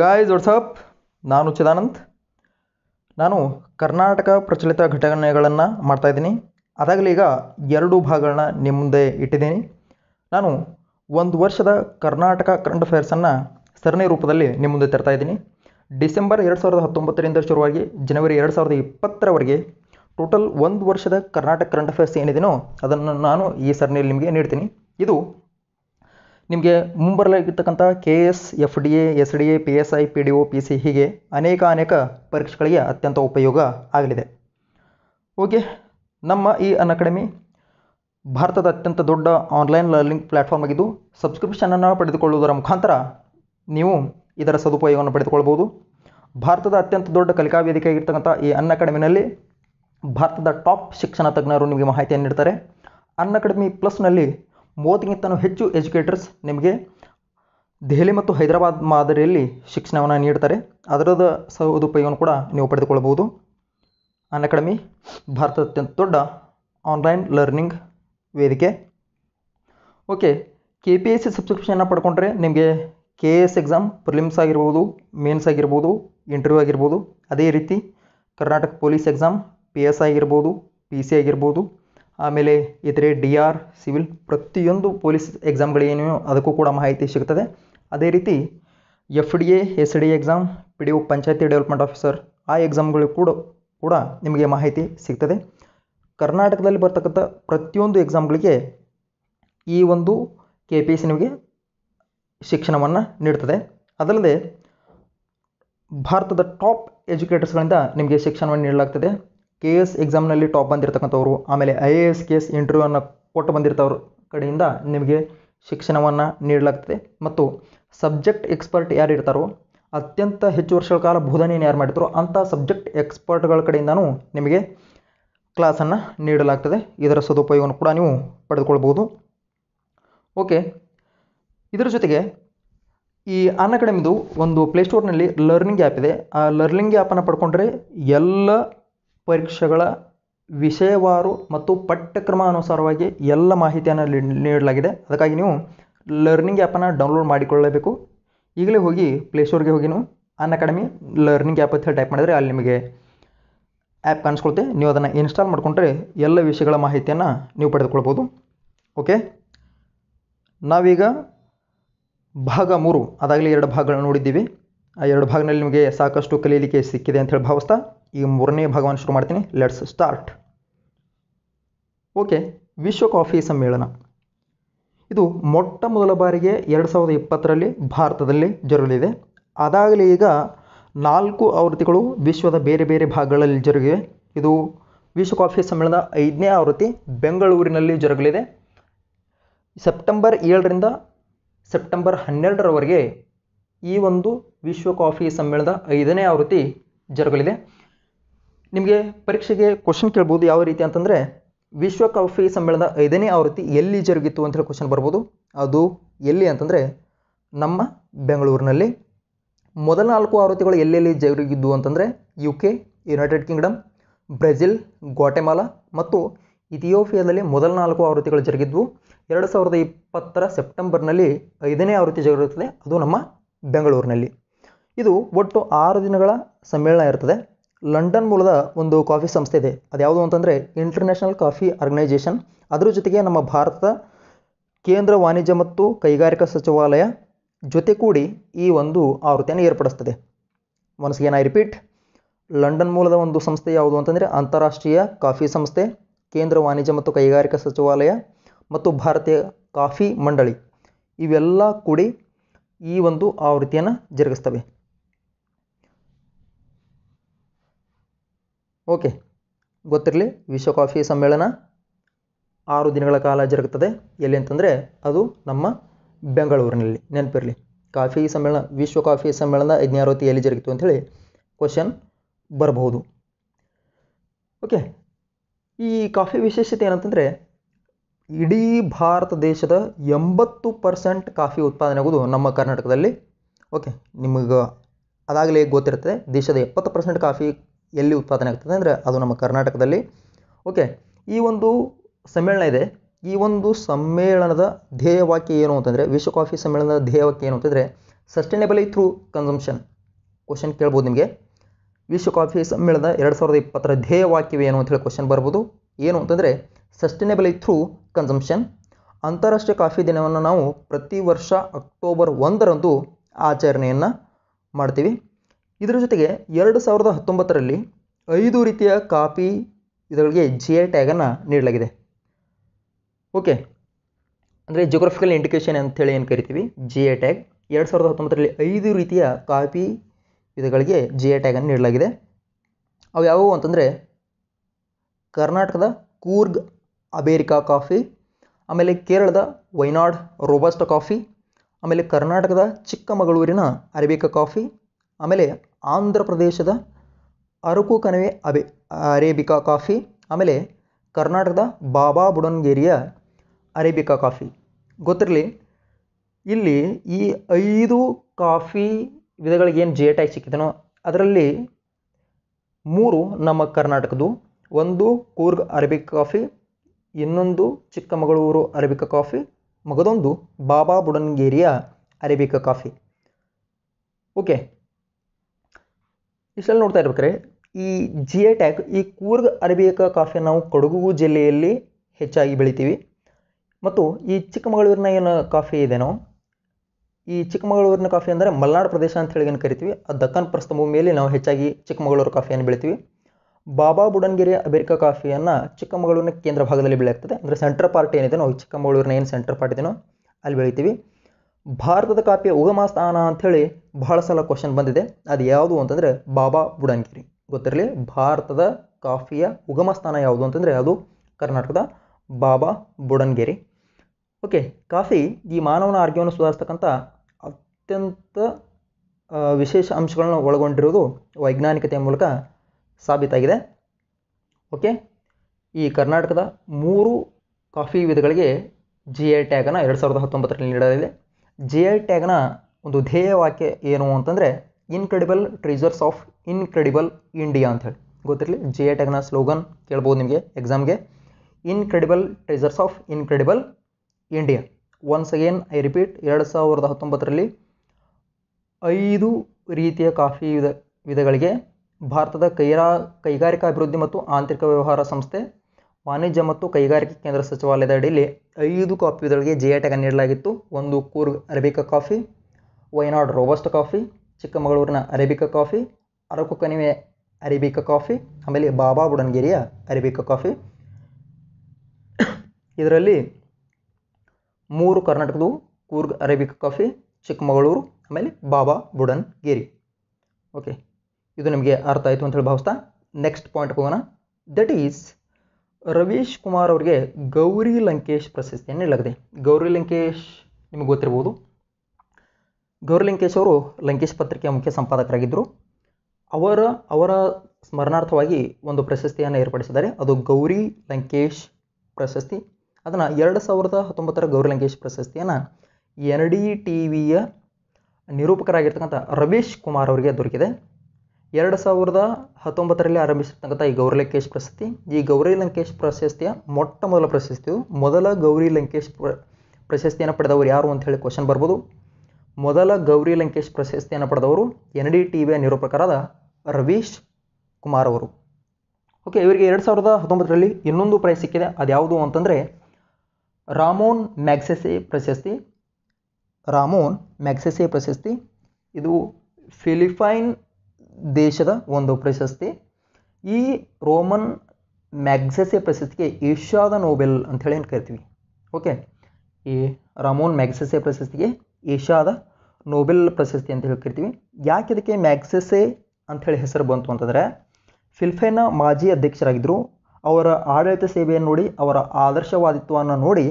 what's up ನಾನು ಚಿದಾನಂದ್ ನಾನು ಕರ್ನಾಟಕ ಪ್ರಚಲಿತ ಘಟನೆಗಳನ್ನು ಮಾಡ್ತಾಯಿದ್ದೀನಿ ಅದಾಗಲಿ ಈಗ ಎರಡು ಭಾಗಗಳನ್ನ ನಿಮ್ಮ ಮುಂದೆ ಇಟ್ಟಿದ್ದೀನಿ ನಾನು ಒಂದು ವರ್ಷದ ಕರ್ನಾಟಕ ಕರೆಂಟ್ ಅಫೇರ್ಸನ್ನು ಸರಣಿ ರೂಪದಲ್ಲಿ ನಿಮ್ಮ ಮುಂದೆ ತರ್ತಾ ಇದ್ದೀನಿ ಡಿಸೆಂಬರ್ ಎರಡು ಸಾವಿರದ ಹತ್ತೊಂಬತ್ತರಿಂದ ಶುರುವಾಗಿ ಜನವರಿ ಎರಡು ಸಾವಿರದ ಇಪ್ಪತ್ತರವರೆಗೆ ಟೋಟಲ್ ಒಂದು ವರ್ಷದ ಕರ್ನಾಟಕ ಕರೆಂಟ್ ಅಫೇರ್ಸ್ ಏನಿದೆಯೋ ಅದನ್ನು ನಾನು ಈ ಸರಣಿಯಲ್ಲಿ ನಿಮಗೆ ನೀಡ್ತೀನಿ ಇದು ನಿಮಗೆ ಮುಂಬರಲಾಗಿರ್ತಕ್ಕಂಥ K S F D A S D A P S I P D O P C ಹೀಗೆ ಅನೇಕ ಅನೇಕ ಪರೀಕ್ಷೆಗಳಿಗೆ ಅತ್ಯಂತ ಉಪಯೋಗ ಆಗಲಿದೆ ಓಕೆ ನಮ್ಮ ಈ ಅನ್ ಅಕಾಡೆಮಿ ಭಾರತದ ಅತ್ಯಂತ ದೊಡ್ಡ ಆನ್ಲೈನ್ ಲರ್ನಿಂಗ್ ಪ್ಲ್ಯಾಟ್ಫಾರ್ಮ್ ಆಗಿದ್ದು ಸಬ್ಸ್ಕ್ರಿಪ್ಷನನ್ನು ಪಡೆದುಕೊಳ್ಳುವುದರ ಮುಖಾಂತರ ನೀವು ಇದರ ಸದುಪಯೋಗವನ್ನು ಪಡೆದುಕೊಳ್ಬೋದು ಭಾರತದ ಅತ್ಯಂತ ದೊಡ್ಡ ಕಲಿಕಾ ಆಗಿರ್ತಕ್ಕಂಥ ಈ ಅನ್ ಅಕಾಡೆಮಿನಲ್ಲಿ ಭಾರತದ ಟಾಪ್ ಶಿಕ್ಷಣ ತಜ್ಞರು ನಿಮಗೆ ಮಾಹಿತಿಯನ್ನು ನೀಡ್ತಾರೆ ಅನ್ ಅಕಾಡೆಮಿ ಪ್ಲಸ್ನಲ್ಲಿ ಮೂವತ್ತಕ್ಕಿಂತನೂ ಹೆಚ್ಚು ಎಜುಕೇಟರ್ಸ್ ನಿಮಗೆ ದೆಹಲಿ ಮತ್ತು ಹೈದರಾಬಾದ್ ಮಾದರಿಯಲ್ಲಿ ಶಿಕ್ಷಣವನ್ನು ನೀಡ್ತಾರೆ ಅದರದ ಸದುಪಯೋಗವನ್ನು ಕೂಡ ನೀವು ಪಡೆದುಕೊಳ್ಳಬಹುದು ಅನ್ ಅಕಾಡೆಮಿ ಭಾರತದ ಅತ್ಯಂತ ದೊಡ್ಡ ಆನ್ಲೈನ್ ಲರ್ನಿಂಗ್ ವೇದಿಕೆ okay K P S C ಸಬ್ಸ್ಕ್ರಿಪ್ಷನ್ನ ಪಡ್ಕೊಂಡ್ರೆ ನಿಮಗೆ K A S exam prelims ಆಗಿರ್ಬೋದು ಮೇನ್ಸ್ ಆಗಿರ್ಬೋದು ಇಂಟರ್ವ್ಯೂ ಆಗಿರ್ಬೋದು ಅದೇ ರೀತಿ Karnataka police exam P S ಆಗಿರ್ಬೋದು ಪಿ ಸಿ ಆಗಿರ್ಬೋದು ಆಮೇಲೆ ಇತರೆ ಡಿ ಆರ್ ಸಿವಿಲ್ ಪ್ರತಿಯೊಂದು ಪೊಲೀಸ್ ಎಕ್ಸಾಮ್ಗಳೇನು ಅದಕ್ಕೂ ಕೂಡ ಮಾಹಿತಿ ಸಿಗ್ತದೆ ಅದೇ ರೀತಿ F D A S D exam P D O panchayati development officer ಆ ಎಕ್ಸಾಮ್ಗಳು ಕೂಡ ಕೂಡ ನಿಮಗೆ ಮಾಹಿತಿ ಸಿಗ್ತದೆ ಕರ್ನಾಟಕದಲ್ಲಿ ಬರ್ತಕ್ಕಂಥ ಪ್ರತಿಯೊಂದು ಎಕ್ಸಾಮ್ಗಳಿಗೆ ಈ ಒಂದು ಕೆ ಪಿ ಎಸ್ ನಿಮಗೆ ಶಿಕ್ಷಣವನ್ನು ನೀಡ್ತದೆ ಅದಲ್ಲದೆ ಭಾರತದ ಟಾಪ್ ಎಜುಕೇಟರ್ಸ್ಗಳಿಂದ ನಿಮಗೆ ಶಿಕ್ಷಣವನ್ನು ನೀಡಲಾಗ್ತದೆ ಕೆ ಎ ಎಸ್ ಎಕ್ಸಾಮ್ನಲ್ಲಿ ಟಾಪ್ ಬಂದಿರತಕ್ಕಂಥವ್ರು ಆಮೇಲೆ I A S K S ಇಂಟರ್ವ್ಯೂವನ್ನು ಕೊಟ್ಟು ಬಂದಿರ್ತವ್ರ ಕಡೆಯಿಂದ ನಿಮಗೆ ಶಿಕ್ಷಣವನ್ನು ನೀಡಲಾಗ್ತದೆ ಮತ್ತು ಸಬ್ಜೆಕ್ಟ್ ಎಕ್ಸ್ಪರ್ಟ್ ಯಾರು ಇರ್ತಾರೋ ಅತ್ಯಂತ ಹೆಚ್ಚು ವರ್ಷಗಳ ಕಾಲ ಬೋಧನೆಯನ್ನು ಯಾರು ಮಾಡ್ತಾರೋ ಅಂಥ ಸಬ್ಜೆಕ್ಟ್ ಎಕ್ಸ್ಪರ್ಟ್ಗಳ ಕಡೆಯಿಂದನೂ ನಿಮಗೆ ಕ್ಲಾಸನ್ನು ನೀಡಲಾಗ್ತದೆ ಇದರ ಸದುಪಯೋಗವನ್ನು ಕೂಡ ನೀವು ಪಡೆದುಕೊಳ್ಬೋದು ಓಕೆ ಇದರ ಜೊತೆಗೆ ಈ ಅನ್ ಅಕಾಡೆಮಿದು ಒಂದು ಪ್ಲೇಸ್ಟೋರ್ನಲ್ಲಿ ಲರ್ನಿಂಗ್ ಆ್ಯಪ್ ಇದೆ ಆ ಲರ್ನಿಂಗ್ ಆ್ಯಪನ್ನು ಪಡ್ಕೊಂಡ್ರೆ ಎಲ್ಲ ಪರೀಕ್ಷೆಗಳ ವಿಷಯವಾರು ಮತ್ತು ಪಠ್ಯಕ್ರಮ ಅನುಸಾರವಾಗಿ ಎಲ್ಲ ಮಾಹಿತಿಯನ್ನು ನೀಡಲಾಗಿದೆ ಅದಕ್ಕಾಗಿ ನೀವು ಲರ್ನಿಂಗ್ ಆ್ಯಪನ್ನು ಡೌನ್ಲೋಡ್ ಮಾಡಿಕೊಳ್ಳಬೇಕು ಈಗಲೇ ಹೋಗಿ ಪ್ಲೇಸ್ಟೋರ್ಗೆ ಹೋಗಿ ನೀವು ಅನ್ ಅಕಾಡೆಮಿ ಲರ್ನಿಂಗ್ ಆ್ಯಪ್ ಅಂತ ಟೈಪ್ ಮಾಡಿದರೆ ಅಲ್ಲಿ ನಿಮಗೆ ಆ್ಯಪ್ ಕಾಣಿಸ್ಕೊಳ್ತೆ ನೀವು ಅದನ್ನು ಇನ್ಸ್ಟಾಲ್ ಮಾಡಿಕೊಂಡ್ರೆ ಎಲ್ಲ ವಿಷಯಗಳ ಮಾಹಿತಿಯನ್ನು ನೀವು ಪಡೆದುಕೊಳ್ಬೋದು ಓಕೆ ನಾವೀಗ ಭಾಗ ಮೂರು ಅದಾಗಲೇ ಎರಡು ಭಾಗಗಳನ್ನು ನೋಡಿದ್ದೀವಿ ಆ ಎರಡು ಭಾಗದಲ್ಲಿ ನಿಮಗೆ ಸಾಕಷ್ಟು ಕಲೀಲಿಕ್ಕೆ ಸಿಕ್ಕಿದೆ ಅಂತ ಭಾವಿಸ್ತಾ ಈ ಮೂರನೇ ಭಾಗವನ್ನು ಶುರು ಮಾಡ್ತೀನಿ ಲೆಟ್ಸ್ ಸ್ಟಾರ್ಟ್ ಓಕೆ ವಿಶ್ವ ಕಾಫಿ ಸಮ್ಮೇಳನ ಇದು ಮೊಟ್ಟ ಮೊದಲ ಬಾರಿಗೆ ಎರಡು ಸಾವಿರದ ಇಪ್ಪತ್ತರಲ್ಲಿ ಭಾರತದಲ್ಲಿ ಜರುಗಲಿದೆ ಅದಾಗಲೇ ಈಗ ನಾಲ್ಕು ಆವೃತ್ತಿಗಳು ವಿಶ್ವದ ಬೇರೆ ಬೇರೆ ಭಾಗಗಳಲ್ಲಿ ಜರುಗಿವೆ ಇದು ವಿಶ್ವ ಕಾಫಿ ಸಮ್ಮೇಳನದ ಐದನೇ ಆವೃತ್ತಿ ಬೆಂಗಳೂರಿನಲ್ಲಿ ಜರುಗಲಿದೆ ಸೆಪ್ಟೆಂಬರ್ ಏಳರಿಂದ ಸೆಪ್ಟೆಂಬರ್ ಹನ್ನೆರಡರವರೆಗೆ ಈ ಒಂದು ವಿಶ್ವ ಕಾಫಿ ಸಮ್ಮೇಳನದ ಐದನೇ ಆವೃತ್ತಿ ಜರುಗಲಿದೆ ನಿಮಗೆ ಪರೀಕ್ಷೆಗೆ ಕ್ವಶನ್ ಕೇಳ್ಬೋದು ಯಾವ ರೀತಿ ಅಂತಂದರೆ ವಿಶ್ವ ಕಾಫಿ ಸಮ್ಮೇಳನದ ಐದನೇ ಆವೃತ್ತಿ ಎಲ್ಲಿ ಜರುಗಿತು ಅಂತ ಹೇಳಿ ಕ್ವಶನ್ ಬರ್ಬೋದು ಅದು ಎಲ್ಲಿ ಅಂತಂದರೆ ನಮ್ಮ ಬೆಂಗಳೂರಿನಲ್ಲಿ ಮೊದಲ ನಾಲ್ಕು ಆವೃತ್ತಿಗಳು ಎಲ್ಲೆಲ್ಲಿ ಜರುಗಿದ್ದು ಅಂತಂದರೆ U K United Kingdom Brazil Guatemala ಮತ್ತು ಇಥಿಯೋಫಿಯಾದಲ್ಲಿ ಮೊದಲ ನಾಲ್ಕು ಆವೃತ್ತಿಗಳು ಜರುಗಿದ್ವು ಎರಡು ಸಾವಿರದ ಇಪ್ಪತ್ತರ ಸೆಪ್ಟೆಂಬರ್ನಲ್ಲಿ ಐದನೇ ಆವೃತ್ತಿ ಜರುಗುತ್ತದೆ ಅದು ನಮ್ಮ ಬೆಂಗಳೂರಿನಲ್ಲಿ ಇದು ಒಟ್ಟು ಆರು ದಿನಗಳ ಸಮ್ಮೇಳನ ಇರ್ತದೆ ಲಂಡನ್ ಮೂಲದ ಒಂದು ಕಾಫಿ ಸಂಸ್ಥೆ ಇದೆ ಅದು ಯಾವುದು ಅಂತಂದರೆ ಇಂಟರ್ನ್ಯಾಷನಲ್ ಕಾಫಿ ಆರ್ಗನೈಜೇಷನ್ ಅದರ ಜೊತೆಗೆ ನಮ್ಮ ಭಾರತದ ಕೇಂದ್ರ ವಾಣಿಜ್ಯ ಮತ್ತು ಕೈಗಾರಿಕಾ ಸಚಿವಾಲಯ ಜೊತೆ ಕೂಡಿ ಈ ಒಂದು ಆವೃತ್ತಿಯನ್ನು ಏರ್ಪಡಿಸ್ತದೆ ಮನಸ್ಸಿಗೆ ಐ ರಿಪೀಟ್ ಲಂಡನ್ ಮೂಲದ ಒಂದು ಸಂಸ್ಥೆ ಯಾವುದು ಅಂತಂದರೆ ಅಂತಾರಾಷ್ಟ್ರೀಯ ಕಾಫಿ ಸಂಸ್ಥೆ ಕೇಂದ್ರ ವಾಣಿಜ್ಯ ಮತ್ತು ಕೈಗಾರಿಕಾ ಸಚಿವಾಲಯ ಮತ್ತು ಭಾರತೀಯ ಕಾಫಿ ಮಂಡಳಿ ಇವೆಲ್ಲ ಕೂಡಿ ಈ ಒಂದು ಆವೃತ್ತಿಯನ್ನು ಜರುಗಿಸ್ತವೆ ಓಕೆ ಗೊತ್ತಿರಲಿ ವಿಶ್ವ ಕಾಫಿ ಸಮ್ಮೇಳನ ಆರು ದಿನಗಳ ಕಾಲ ಜರುಗುತ್ತದೆ ಎಲ್ಲಿ ಅಂತಂದರೆ ಅದು ನಮ್ಮ ಬೆಂಗಳೂರಿನಲ್ಲಿ ನೆನಪಿರಲಿ ಕಾಫಿ ಸಮ್ಮೇಳನ ವಿಶ್ವ ಕಾಫಿ ಸಮ್ಮೇಳನ ಯಜ್ಞಾರವತಿ ಎಲ್ಲಿ ಜರುಗಿತು ಅಂಥೇಳಿ ಕ್ವಶನ್ ಬರಬಹುದು ಓಕೆ ಈ ಕಾಫಿ ವಿಶೇಷತೆ ಏನಂತಂದರೆ ಇಡೀ ಭಾರತ ದೇಶದ ಎಂಬತ್ತು ಪರ್ಸೆಂಟ್ ಕಾಫಿ ಉತ್ಪಾದನೆ ಆಗೋದು ನಮ್ಮ ಕರ್ನಾಟಕದಲ್ಲಿ ಓಕೆ ನಿಮಗೆ ಅದಾಗಲೇ ಗೊತ್ತಿರುತ್ತೆ ದೇಶದ ಎಪ್ಪತ್ತು ಪರ್ಸೆಂಟ್ ಕಾಫಿ ಎಲ್ಲಿ ಉತ್ಪಾದನೆ ಆಗ್ತದೆ ಅಂದರೆ ಅದು ನಮ್ಮ ಕರ್ನಾಟಕದಲ್ಲಿ ಓಕೆ ಈ ಒಂದು ಸಮ್ಮೇಳನ ಇದೆ ಈ ಒಂದು ಸಮ್ಮೇಳನದ ಧ್ಯೇಯವಾಕ್ಯ ಏನು ಅಂತಂದರೆ ವಿಶ್ವ ಕಾಫಿ ಸಮ್ಮೇಳನದ ಧ್ಯೇಯವಾಕ್ಯ ಏನು ಅಂತಂದರೆ ಇ ಥ್ರೂ ಕನ್ಸಂಪ್ಷನ್ ಕ್ವಶನ್ ಕೇಳ್ಬೋದು ನಿಮಗೆ ವಿಶ್ವ ಕಾಫಿ ಸಮ್ಮೇಳನದ ಎರಡು ಸಾವಿರದ ಇಪ್ಪತ್ತರ ಧ್ಯೇಯವಾಕ್ಯವೇನು ಅಂತ ಹೇಳಿ ಕ್ವಶನ್ ಬರ್ಬೋದು ಏನು ಅಂತಂದರೆ ಸಸ್ಟೈನೇಬಲಿ ಥ್ರೂ ಕನ್ಸಂಪ್ಷನ್ ಅಂತಾರಾಷ್ಟ್ರೀಯ ಕಾಫಿ ದಿನವನ್ನು ನಾವು ಪ್ರತಿ ವರ್ಷ ಅಕ್ಟೋಬರ್ ಒಂದರಂದು ಆಚರಣೆಯನ್ನು ಮಾಡ್ತೀವಿ ಇದರ ಜೊತೆಗೆ ಎರಡು ಸಾವಿರದ ಹತ್ತೊಂಬತ್ತರಲ್ಲಿ ಐದು ರೀತಿಯ ಕಾಪಿ ಇದರೊಳಗೆ ಜಿ ಐ ಟ್ಯಾಗನ್ನು ನೀಡಲಾಗಿದೆ ಓಕೆ ಅಂದರೆ ಜಿಯೋಗ್ರಫಿಕಲ್ ಇಂಡಿಕೇಶನ್ ಅಂತೇಳಿ ಏನು ಕರಿತೀವಿ ಜಿ ಎ ಟ್ಯಾಗ್ ಎರಡು ಸಾವಿರದ ಹತ್ತೊಂಬತ್ತರಲ್ಲಿ ಐದು ರೀತಿಯ ಕಾಪಿ ವಿಧಗಳಿಗೆ ಜಿ ಎ ಟ್ಯಾಗನ್ನು ನೀಡಲಾಗಿದೆ ಅವು ಯಾವುವು ಅಂತಂದರೆ ಕರ್ನಾಟಕದ ಕೂರ್ಗ್ ಅಬೇರಿಕಾ ಕಾಫಿ ಆಮೇಲೆ ಕೇರಳದ ವೈನಾಡ್ ರೋಬಸ್ಟ ಕಾಫಿ ಆಮೇಲೆ ಕರ್ನಾಟಕದ ಚಿಕ್ಕಮಗಳೂರಿನ ಅರೇಬಿಕಾ ಕಾಫಿ ಆಮೇಲೆ ಆಂಧ್ರ ಪ್ರದೇಶದ ಅರಕು ಕಣಿವೆ ಅಬೆ ಅರೇಬಿಕಾ ಕಾಫಿ ಆಮೇಲೆ ಕರ್ನಾಟಕದ ಬಾಬಾ ಬುಡನ್ಗೇರಿಯ ಅರೇಬಿಕಾ ಕಾಫಿ ಗೊತ್ತಿರಲಿ ಇಲ್ಲಿ ಈ ಐದು ಕಾಫಿ ವಿಧಗಳಿಗೇನು ಜೇ ಟೈ ಸಿಕ್ಕಿದನೋ ಅದರಲ್ಲಿ ಮೂರು ನಮ್ಮ ಕರ್ನಾಟಕದ್ದು ಒಂದು ಕೂರ್ಗ್ ಅರೇಬಿಕ್ ಕಾಫಿ ಇನ್ನೊಂದು ಚಿಕ್ಕಮಗಳೂರು ಅರೇಬಿಕಾ ಕಾಫಿ ಮಗದೊಂದು ಬಾಬಾ ಬುಡನ್ಗೇರಿಯ ಅರೇಬಿಕಾ ಕಾಫಿ ಓಕೆ ಇಷ್ಟೆಲ್ಲ ನೋಡ್ತಾ ಇರ್ಬೇಕ್ರೆ ಈ ಜಿ ಎ ಟ್ಯಾಕ್ ಈ ಕೂರ್ಗ್ ಅರೇಬಿಯಕ ಕಾಫಿ ನಾವು ಕೊಡಗು ಜಿಲ್ಲೆಯಲ್ಲಿ ಹೆಚ್ಚಾಗಿ ಬೆಳಿತೀವಿ ಮತ್ತು ಈ ಚಿಕ್ಕಮಗಳೂರಿನ ಏನು ಕಾಫಿ ಇದೆನೋ ಈ ಚಿಕ್ಕಮಗಳೂರಿನ ಕಾಫಿ ಅಂದರೆ ಮಲ್ನಾಡು ಪ್ರದೇಶ ಅಂತ ಹೇಳಿ ಏನು ಕರಿತೀವಿ ಆ ದಕ್ಕನ್ ಪ್ರಸ್ಥಭೂಮಿಯಲ್ಲಿ ನಾವು ಹೆಚ್ಚಾಗಿ ಚಿಕ್ಕಮಗಳೂರು ಕಾಫಿಯನ್ನು ಬೆಳಿತೀವಿ ಬಾಬಾ ಬುಡನ್ಗಿರಿ ಅಮೆರಿಕ ಕಾಫಿಯನ್ನು ಚಿಕ್ಕಮಗಳೂರಿನ ಕೇಂದ್ರ ಭಾಗದಲ್ಲಿ ಬೆಳೆಯಾಗ್ತದೆ ಅಂದರೆ ಸೆಂಟ್ರ್ ಪಾರ್ಟ್ ಏನಿದೆ ನಾವು ಚಿಕ್ಕಮಗಳೂರಿನ ಏನು ಸೆಂಟ್ರಲ್ ಪಾರ್ಟ್ ಇದೆಯೋ ಅಲ್ಲಿ ಬೆಳಿತೀವಿ ಭಾರತದ ಕಾಪಿಯ ಉಗಮ ಸ್ಥಾನ ಅಂಥೇಳಿ ಬಹಳ ಸಲ ಕ್ವಶನ್ ಬಂದಿದೆ ಅದು ಯಾವುದು ಅಂತಂದರೆ ಬಾಬಾ ಬುಡನ್ಗಿರಿ ಗೊತ್ತಿರಲಿ ಭಾರತದ ಕಾಫಿಯ ಉಗಮ ಸ್ಥಾನ ಯಾವುದು ಅಂತಂದರೆ ಅದು ಕರ್ನಾಟಕದ ಬಾಬಾ ಬುಡನ್ಗೇರಿ ಓಕೆ ಕಾಫಿ ಈ ಮಾನವನ ಆರೋಗ್ಯವನ್ನು ಸುಧಾರಿಸ್ತಕ್ಕಂಥ ಅತ್ಯಂತ ವಿಶೇಷ ಅಂಶಗಳನ್ನು ಒಳಗೊಂಡಿರುವುದು ವೈಜ್ಞಾನಿಕತೆಯ ಮೂಲಕ ಸಾಬೀತಾಗಿದೆ ಓಕೆ ಈ ಕರ್ನಾಟಕದ ಮೂರು ಕಾಫಿ ವಿಧಗಳಿಗೆ ಜಿ ಐ ಟ್ಯಾಗನ್ನು ಎರಡು ಸಾವಿರದ ಹತ್ತೊಂಬತ್ತರಲ್ಲಿ ನೀಡಲಾಗಿದೆ ಜೆ ಐ ಟ್ಯಾಗ್ನ ಒಂದು ಧ್ಯೇಯ ವಾಕ್ಯ ಏನು ಅಂತಂದರೆ incredible treasures of incredible India ಅಂತ ಹೇಳಿ ಗೊತ್ತಿರಲಿ ಜೆ ಐ ಟ್ಯಾಗ್ನ ಸ್ಲೋಗನ್ ಕೇಳ್ಬೋದು ನಿಮಗೆ ಎಕ್ಸಾಮ್ಗೆ incredible treasures of incredible India once again I repeat ಎರಡು ಸಾವಿರದ ಹತ್ತೊಂಬತ್ತರಲ್ಲಿ ಐದು ರೀತಿಯ ಕಾಫಿ ವಿಧ ವಿಧಗಳಿಗೆ ಭಾರತದ ಕೈರಾ ಕೈಗಾರಿಕಾ ಅಭಿವೃದ್ಧಿ ಮತ್ತು ಆಂತರಿಕ ವ್ಯವಹಾರ ಸಂಸ್ಥೆ ವಾಣಿಜ್ಯ ಮತ್ತು ಕೈಗಾರಿಕೆ ಕೇಂದ್ರ ಸಚಿವಾಲಯದ ಅಡಿಯಲ್ಲಿ ಐದು ಕಾಫಿಗಳಿಗೆ ಜಿ ಐ ಟ್ಯಾಗ್ ನೀಡಲಾಗಿತ್ತು ಒಂದು Coorg arabica coffee Wayanad robust coffee ಚಿಕ್ಕಮಗಳೂರಿನ ಅರೇಬಿಕಾ ಕಾಫಿ ಅರಕು ಕಣಿವೆ ಅರೇಬಿಕಾ ಕಾಫಿ ಆಮೇಲೆ ಬಾಬಾ ಬುಡನ್ಗಿರಿಯ ಅರೇಬಿಕಾ ಕಾಫಿ ಇದರಲ್ಲಿ ಮೂರು ಕರ್ನಾಟಕದ ಕೂರ್ಗ್ ಅರೇಬಿಕಾ ಕಾಫಿ ಚಿಕ್ಕಮಗಳೂರು ಆಮೇಲೆ ಬಾಬಾ ಬುಡನ್ ಓಕೆ ಇದು ನಿಮಗೆ ಅರ್ಥ ಆಯಿತು ಅಂತೇಳಿ ಭಾವಿಸ್ತಾ ನೆಕ್ಸ್ಟ್ ಪಾಯಿಂಟ್ ಹೋಗೋಣ ದಟ್ ಈಸ್ ರವೀಶ್ ಕುಮಾರ್ ಅವರಿಗೆ ಗೌರಿ ಲಂಕೇಶ್ ಪ್ರಶಸ್ತಿಯನ್ನು ನೀಡಲಾಗಿದೆ ಗೌರಿ ಲಂಕೇಶ್ ನಿಮಗೆ ಗೊತ್ತಿರ್ಬೋದು ಗೌರಿ ಲಂಕೇಶ್ ಅವರು ಲಂಕೇಶ್ ಪತ್ರಿಕೆಯ ಮುಖ್ಯ ಸಂಪಾದಕರಾಗಿದ್ದರು ಅವರ ಅವರ ಸ್ಮರಣಾರ್ಥವಾಗಿ ಒಂದು ಪ್ರಶಸ್ತಿಯನ್ನು ಏರ್ಪಡಿಸಿದ್ದಾರೆ ಅದು ಗೌರಿ ಲಂಕೇಶ್ ಪ್ರಶಸ್ತಿ ಅದನ್ನು ಎರಡು ಸಾವಿರದ ಹತ್ತೊಂಬತ್ತರ ಗೌರಿ ಲಂಕೇಶ್ ಪ್ರಶಸ್ತಿಯನ್ನು ಎನ್ ಡಿ ಟಿ ವಿಯ ನಿರೂಪಕರಾಗಿರ್ತಕ್ಕಂಥ ರವೀಶ್ ಕುಮಾರ್ ಅವರಿಗೆ ದೊರಕಿದೆ ಎರಡು ಸಾವಿರದ ಹತ್ತೊಂಬತ್ತರಲ್ಲಿ ಆರಂಭಿಸಿರ್ತಕ್ಕಂಥ ಈ ಗೌರಿ ಲಂಕೇಶ್ ಪ್ರಶಸ್ತಿ ಈ ಗೌರಿ ಲಂಕೇಶ್ ಪ್ರಶಸ್ತಿಯ ಮೊಟ್ಟ ಮೊದಲ ಪ್ರಶಸ್ತಿಯು ಮೊದಲ ಗೌರಿ ಲಂಕೇಶ್ ಪ್ರ ಪ್ರಶಸ್ತಿಯನ್ನು ಪಡೆದವರು ಯಾರು ಅಂತ ಹೇಳಿ ಕ್ವಶನ್ ಬರ್ಬೋದು ಮೊದಲ ಗೌರಿ ಲಂಕೇಶ್ ಪ್ರಶಸ್ತಿಯನ್ನು ಪಡೆದವರು ಎನ್ ಡಿ ಟಿ ವಿಯ ನಿರೂಪಕರಾದ ರವೀಶ್ ಕುಮಾರ್ ಅವರು ಓಕೆ ಇವರಿಗೆ ಎರಡು ಸಾವಿರದ ಹತ್ತೊಂಬತ್ತರಲ್ಲಿ ಇನ್ನೊಂದು ಪ್ರೈಸ್ ಸಿಕ್ಕಿದೆ ಅದ್ಯಾವುದು ಅಂತಂದರೆ ರಾಮೋನ್ ಮ್ಯಾಕ್ಸೆಸೆ ಪ್ರಶಸ್ತಿ ರಾಮೋನ್ ಮ್ಯಾಕ್ಸೆಸೆ ಪ್ರಶಸ್ತಿ ಇದು ಫಿಲಿಪೈನ್ ದೇಶದ ಒಂದು ಪ್ರಶಸ್ತಿ ಈ ರೋಮನ್ ಮ್ಯಾಗ್ಸೆಸೆ ಪ್ರಶಸ್ತಿಗೆ ಏಷ್ಯಾದ ನೋಬೆಲ್ ಅಂಥೇಳಿ ಏನು ಕರಿತೀವಿ ಓಕೆ ಈ ರಾಮೋನ್ ಮ್ಯಾಗ್ಸೆಸೆ ಪ್ರಶಸ್ತಿಗೆ ಏಷ್ಯಾದ ನೋಬೆಲ್ ಪ್ರಶಸ್ತಿ ಅಂತ ಹೇಳಿ ಕರಿತೀವಿ ಯಾಕೆ ಇದಕ್ಕೆ ಮ್ಯಾಗ್ಸೆಸೆ ಹೇಳಿ ಹೆಸರು ಬಂತು ಅಂತಂದರೆ ಫಿಲ್ಫೆನ ಮಾಜಿ ಅಧ್ಯಕ್ಷರಾಗಿದ್ದರು ಅವರ ಆಡಳಿತ ಸೇವೆಯನ್ನು ನೋಡಿ ಅವರ ಆದರ್ಶವಾದಿತ್ವವನ್ನು ನೋಡಿ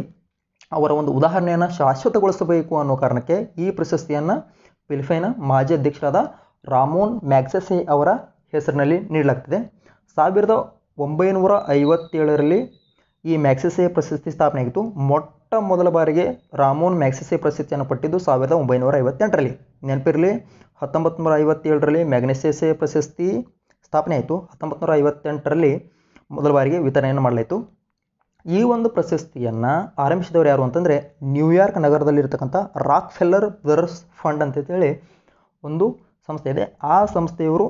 ಅವರ ಒಂದು ಉದಾಹರಣೆಯನ್ನು ಶಾಶ್ವತಗೊಳಿಸಬೇಕು ಅನ್ನೋ ಕಾರಣಕ್ಕೆ ಈ ಪ್ರಶಸ್ತಿಯನ್ನು ಫಿಲ್ಫೈನ ಮಾಜಿ ಅಧ್ಯಕ್ಷರಾದ ರಾಮೋನ್ ಮ್ಯಾಗ್ಸೆಸೆ ಅವರ ಹೆಸರಿನಲ್ಲಿ ನೀಡಲಾಗ್ತದೆ ಸಾವಿರದ ಒಂಬೈನೂರ ಐವತ್ತೇಳರಲ್ಲಿ ಈ ಮ್ಯಾಕ್ಸೆಸೆ ಪ್ರಶಸ್ತಿ ಸ್ಥಾಪನೆ ಮೊಟ್ಟ ಮೊದಲ ಬಾರಿಗೆ ರಾಮೋನ್ ಮ್ಯಾಕ್ಸೆಸೆ ಪ್ರಶಸ್ತಿಯನ್ನು ಪಟ್ಟಿದ್ದು ಸಾವಿರದ ಒಂಬೈನೂರ ಐವತ್ತೆಂಟರಲ್ಲಿ ನೆನಪಿರಲಿ ಹತ್ತೊಂಬತ್ತು ನೂರ ಐವತ್ತೇಳರಲ್ಲಿ ಮ್ಯಾಗ್ನೆಸೆಸೆ ಪ್ರಶಸ್ತಿ ಸ್ಥಾಪನೆ ಆಯಿತು ಹತ್ತೊಂಬತ್ತು ನೂರ ಐವತ್ತೆಂಟರಲ್ಲಿ ಮೊದಲ ಬಾರಿಗೆ ವಿತರಣೆಯನ್ನು ಮಾಡಲಾಯಿತು ಈ ಒಂದು ಪ್ರಶಸ್ತಿಯನ್ನು ಆರಂಭಿಸಿದವರು ಯಾರು ಅಂತಂದರೆ ನ್ಯೂಯಾರ್ಕ್ ನಗರದಲ್ಲಿರ್ತಕ್ಕಂಥ ರಾಕ್ ಫೆಲ್ಲರ್ ಬ್ರದರ್ಸ್ ಫಂಡ್ ಅಂತೇಳಿ ಒಂದು ಸಂಸ್ಥೆ ಇದೆ ಆ ಸಂಸ್ಥೆಯವರು